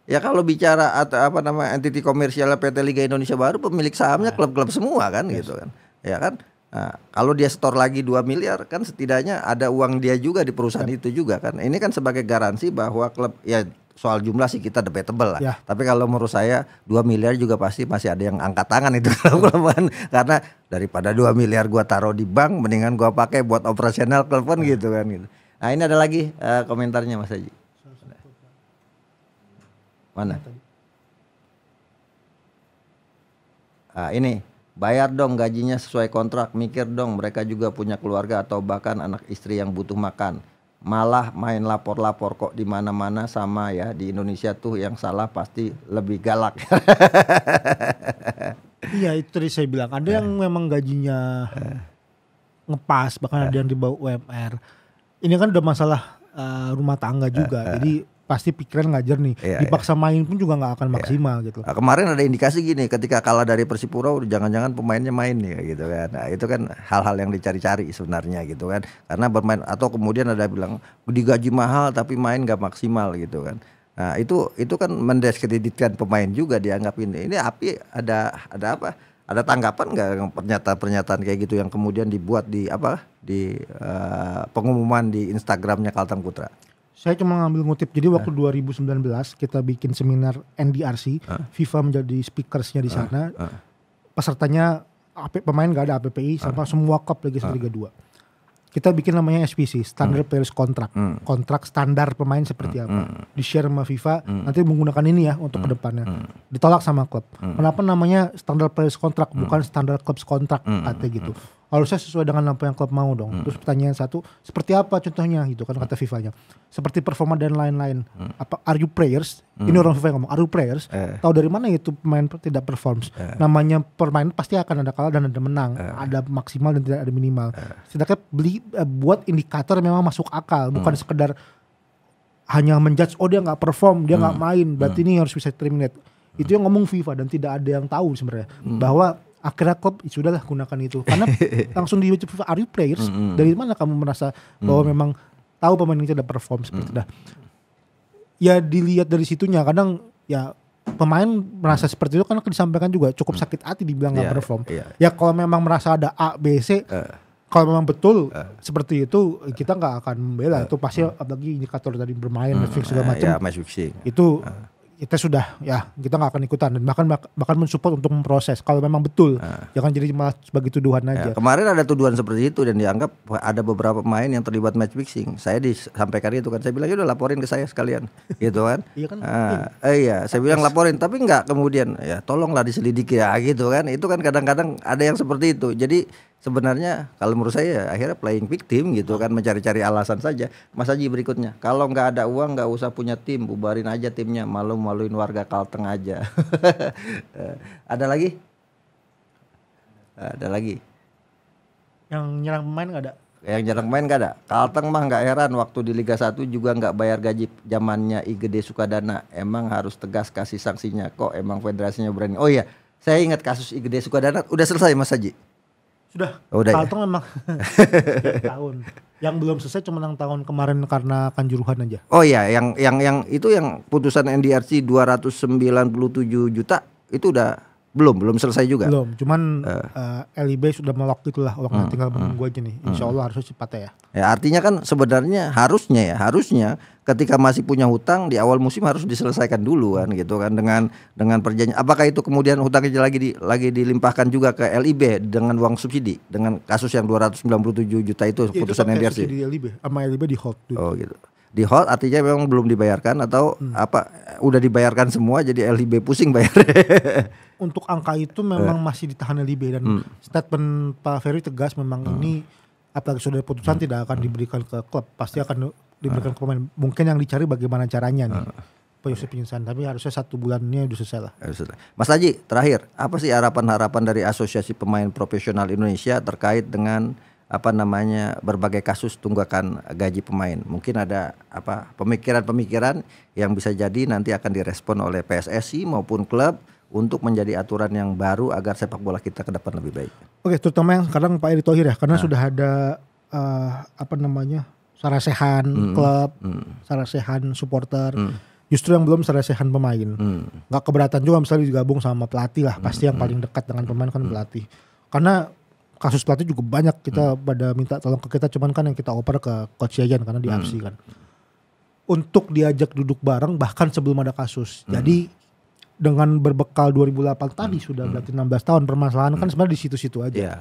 Ya kalau bicara atau apa nama entiti komersial PT Liga Indonesia Baru pemilik sahamnya ah. klub-klub semua kan gitu yes. gitu kan. Ya kan? Nah, kalau dia store lagi 2 miliar kan setidaknya ada uang dia juga di perusahaan ya. itu juga kan. Ini kan sebagai garansi bahwa klub ya soal jumlah sih kita debatable lah. Ya. Tapi kalau menurut saya 2 miliar juga pasti masih ada yang angkat tangan itu kan karena daripada 2 miliar gua taruh di bank mendingan gua pakai buat operasional klub kan ya. gitu kan gitu. Nah, ini ada lagi uh, komentarnya Mas Haji. Mana? Ah, ini Bayar dong gajinya sesuai kontrak, mikir dong mereka juga punya keluarga atau bahkan anak istri yang butuh makan. Malah main lapor-lapor kok di mana-mana sama ya di Indonesia tuh yang salah pasti lebih galak. Iya itu tadi saya bilang ada yang memang gajinya ngepas bahkan ada yang di bawah UMR. Ini kan udah masalah uh, rumah tangga juga, eh, eh, jadi pasti pikiran nggak jernih. Iya, Dipaksa iya. main pun juga nggak akan iya. maksimal iya. gitu. Nah, kemarin ada indikasi gini, ketika kalah dari Persipura, jangan-jangan pemainnya main nih gitu kan. Nah, itu kan hal-hal yang dicari-cari sebenarnya gitu kan. Karena bermain atau kemudian ada bilang digaji mahal tapi main nggak maksimal gitu kan. Nah, itu itu kan mendeskreditkan pemain juga dianggap ini. Ini api ada ada apa? Ada tanggapan nggak pernyataan-pernyataan kayak gitu yang kemudian dibuat di apa di uh, pengumuman di Instagramnya Kalteng Putra? saya cuma ngambil ngutip. Jadi waktu uh. Eh. 2019 kita bikin seminar NDRC, uh. Eh. FIFA menjadi speakersnya di eh. sana. Uh. Uh. Pesertanya AP, pemain gak ada APPI sama semua klub lagi uh. Liga 2 kita bikin namanya SPC Standard uh. Players Contract uh. kontrak standar pemain seperti uh. apa hmm. di share sama FIFA uh. nanti menggunakan ini ya untuk uh. kedepannya uh. ditolak sama klub uh. kenapa namanya Standard Players Contract uh. bukan Standard Clubs Contract uh. katanya gitu harusnya sesuai dengan apa yang klub mau dong. Hmm. Terus pertanyaan satu, seperti apa contohnya gitu kan kata hmm. FIFA-nya. Seperti performa dan lain-lain. Hmm. Apa are you players? Hmm. Ini orang FIFA yang ngomong, are you players? Eh. Tahu dari mana itu pemain tidak performs? Eh. Namanya permainan pasti akan ada kalah dan ada menang, eh. ada maksimal dan tidak ada minimal. Eh. Setidaknya beli eh, buat indikator memang masuk akal, bukan hmm. sekedar hanya menjudge oh dia nggak perform, dia nggak hmm. main, berarti hmm. ini harus bisa terminate. Hmm. Itu yang ngomong FIFA dan tidak ada yang tahu sebenarnya hmm. bahwa akhirnya klub ya sudahlah gunakan itu karena langsung di are you players mm-hmm. dari mana kamu merasa bahwa mm. memang tahu pemain ini tidak perform mm. seperti mm. itu nah, ya dilihat dari situnya kadang ya pemain merasa seperti itu karena disampaikan juga cukup mm. sakit hati dibilang nggak yeah, perform yeah. ya kalau memang merasa ada A B C uh. kalau memang betul uh. seperti itu kita nggak akan membela uh. itu pasti uh. apalagi indikator tadi bermain uh. fix segala macam uh, yeah, itu kita sudah ya kita nggak akan ikutan dan bahkan bahkan mensupport untuk memproses kalau memang betul nah. jangan ya jadi malah sebagai tuduhan ya, aja kemarin ada tuduhan seperti itu dan dianggap ada beberapa pemain yang terlibat match fixing saya disampaikan itu kan saya bilang ya udah laporin ke saya sekalian gitu kan iya kan nah, eh, iya saya bilang laporin tapi nggak kemudian ya tolonglah diselidiki ya gitu kan itu kan kadang-kadang ada yang seperti itu jadi sebenarnya kalau menurut saya ya, akhirnya playing victim gitu kan mencari-cari alasan saja. Mas Haji berikutnya, kalau nggak ada uang nggak usah punya tim, bubarin aja timnya, malu-maluin warga Kalteng aja. ada lagi? Ada lagi? Yang nyerang pemain nggak ada? Yang nyerang main nggak ada. Kalteng mah nggak heran waktu di Liga 1 juga nggak bayar gaji zamannya Igede Sukadana. Emang harus tegas kasih sanksinya. Kok emang federasinya berani? Oh iya, saya ingat kasus Igede Sukadana udah selesai Mas Haji. Sudah. Oh, udah ya? Kalteng ya? emang tahun. Yang belum selesai cuma yang tahun kemarin karena kanjuruhan aja. Oh iya, yang yang yang itu yang putusan NDRC 297 juta itu udah belum, belum selesai juga. Belum, cuman uh. Eh. Uh, eh, LIB sudah melok lah waktu uh, tinggal menunggu uh, aja nih. Insya Allah harus cepatnya ya. Ya artinya kan sebenarnya harusnya ya harusnya ketika masih punya hutang di awal musim harus diselesaikan dulu kan gitu kan dengan dengan perjanjian. Apakah itu kemudian hutangnya lagi di, lagi dilimpahkan juga ke LIB dengan uang subsidi dengan kasus yang 297 juta itu ya, keputusan itu NDRC. LIB sama LIB di hold dulu. Oh gitu di hold artinya memang belum dibayarkan atau hmm. apa udah dibayarkan semua jadi LIB pusing bayar. Untuk angka itu memang eh. masih ditahan LIB dan hmm. statement Pak Ferry tegas memang hmm. ini apalagi sudah putusan hmm. tidak akan hmm. diberikan ke klub pasti akan hmm. diberikan hmm. ke pemain. Mungkin yang dicari bagaimana caranya nih. Hmm. Penyusup tapi harusnya satu bulannya sudah selesai lah. Mas Haji terakhir apa sih harapan-harapan dari Asosiasi Pemain Profesional Indonesia terkait dengan apa namanya berbagai kasus tunggakan gaji pemain. Mungkin ada apa pemikiran-pemikiran yang bisa jadi nanti akan direspon oleh PSSI maupun klub untuk menjadi aturan yang baru agar sepak bola kita ke depan lebih baik. Oke, terutama yang sekarang Pak Erick Thohir ya, karena nah. sudah ada uh, apa namanya sarasehan hmm. klub, hmm. sarasehan supporter. Hmm. Justru yang belum sarasehan pemain, hmm. nggak keberatan juga misalnya digabung sama pelatih lah, pasti hmm. yang paling dekat dengan pemain kan mm. pelatih. Karena kasus pelatih juga banyak kita hmm. pada minta tolong ke kita cuman kan yang kita oper ke coach Yayan karena di AFC hmm. kan untuk diajak duduk bareng bahkan sebelum ada kasus hmm. jadi dengan berbekal 2008 tadi hmm. sudah hmm. berarti 16 tahun permasalahan kan hmm. kan sebenarnya di situ-situ aja yeah.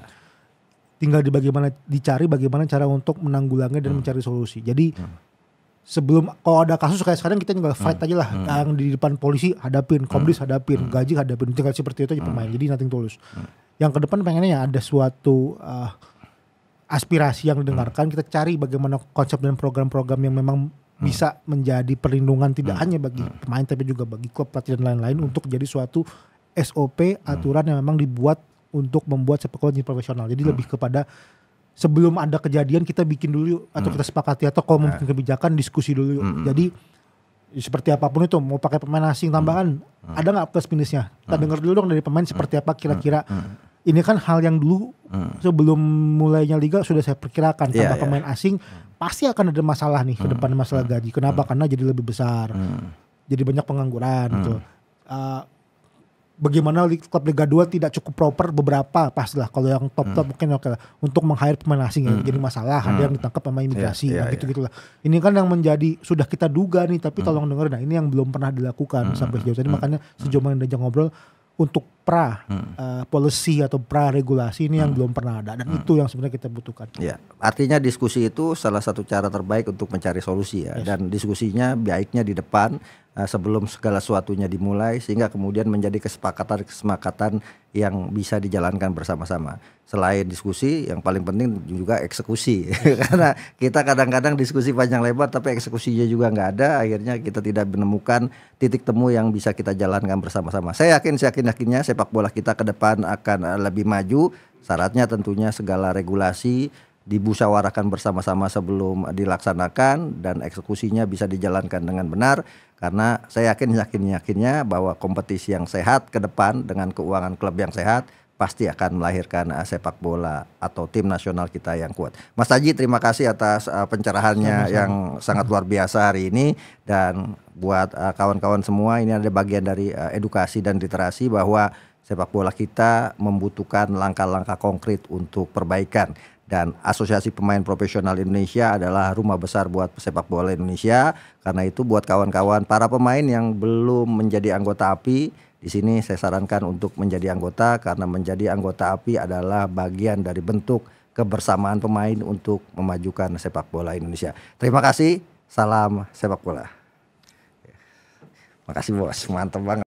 tinggal di bagaimana dicari bagaimana cara untuk menanggulangi dan hmm. mencari solusi jadi hmm sebelum kalau ada kasus kayak sekarang kita juga fight hmm. aja lah hmm. yang di depan polisi hadapin hmm. komdis hadapin hmm. gaji hadapin tinggal seperti itu aja hmm. pemain jadi nanti tulus hmm. yang ke depan pengennya ya ada suatu uh, aspirasi yang hmm. didengarkan hmm. kita cari bagaimana konsep dan program-program yang memang hmm. bisa menjadi perlindungan tidak hmm. hanya bagi pemain tapi juga bagi klub pelatih dan lain-lain hmm. untuk jadi suatu SOP aturan hmm. yang memang dibuat untuk membuat sepak bola jadi profesional jadi hmm. lebih kepada sebelum ada kejadian kita bikin dulu yuk, atau hmm. kita sepakati atau kalau mungkin nah. kebijakan diskusi dulu yuk. Hmm. hmm jadi hmm. Ya seperti apapun itu mau pakai pemain asing hmm. tambahan hmm. ada nggak plus minusnya? Kita hmm. dengar dulu dong dari pemain seperti apa kira-kira. Hmm. Ini kan hal yang dulu hmm. sebelum mulainya liga sudah saya perkirakan yeah, yeah. pemain asing pasti akan ada masalah nih ke depan masalah gaji. Kenapa? Karena jadi lebih besar. Hmm. Jadi banyak pengangguran hmm. gitu. Uh, bagaimana klub Liga 2 tidak cukup proper beberapa pastilah kalau yang top top hmm. mungkin oke lah untuk meng-hire pemain asing hmm. jadi masalah hmm. ada yang hmm. ditangkap sama imigrasi yeah, yeah, nah, gitu gitulah iya. yeah. ini kan yang menjadi sudah kita duga nih tapi hmm. tolong dengar nah ini yang belum pernah dilakukan hmm. sampai sejauh ini hmm. makanya sejauh hmm. mana diajak ngobrol untuk pra hmm. uh, policy atau pra regulasi ini yang hmm. belum pernah ada dan hmm. itu yang sebenarnya kita butuhkan. Ya, artinya diskusi itu salah satu cara terbaik untuk mencari solusi ya yes. dan diskusinya baiknya di depan Eh, sebelum segala sesuatunya dimulai sehingga kemudian menjadi kesepakatan-kesepakatan yang bisa dijalankan bersama-sama. Selain diskusi, yang paling penting juga eksekusi. Karena kita kadang-kadang diskusi panjang lebar tapi eksekusinya juga nggak ada, akhirnya kita tidak menemukan titik temu yang bisa kita jalankan bersama-sama. Saya yakin, saya yakin yakinnya sepak bola kita ke depan akan eh, lebih maju. Syaratnya tentunya segala regulasi dibusawarakan bersama-sama sebelum dilaksanakan dan eksekusinya bisa dijalankan dengan benar karena saya yakin yakin yakinnya bahwa kompetisi yang sehat ke depan dengan keuangan klub yang sehat pasti akan melahirkan eh, sepak bola atau tim nasional kita yang kuat. Mas Taji terima kasih atas eh, pencerahannya Sama-sama. yang sangat luar biasa hari ini dan buat eh, kawan-kawan semua ini ada bagian dari edukasi dan literasi bahwa sepak bola kita membutuhkan langkah-langkah konkret untuk perbaikan dan Asosiasi Pemain Profesional Indonesia adalah rumah besar buat sepak bola Indonesia. Karena itu buat kawan-kawan para pemain yang belum menjadi anggota API, di sini saya sarankan untuk menjadi anggota karena menjadi anggota API adalah bagian dari bentuk kebersamaan pemain untuk memajukan sepak bola Indonesia. Terima kasih, salam sepak bola. Makasih bos, mantap banget.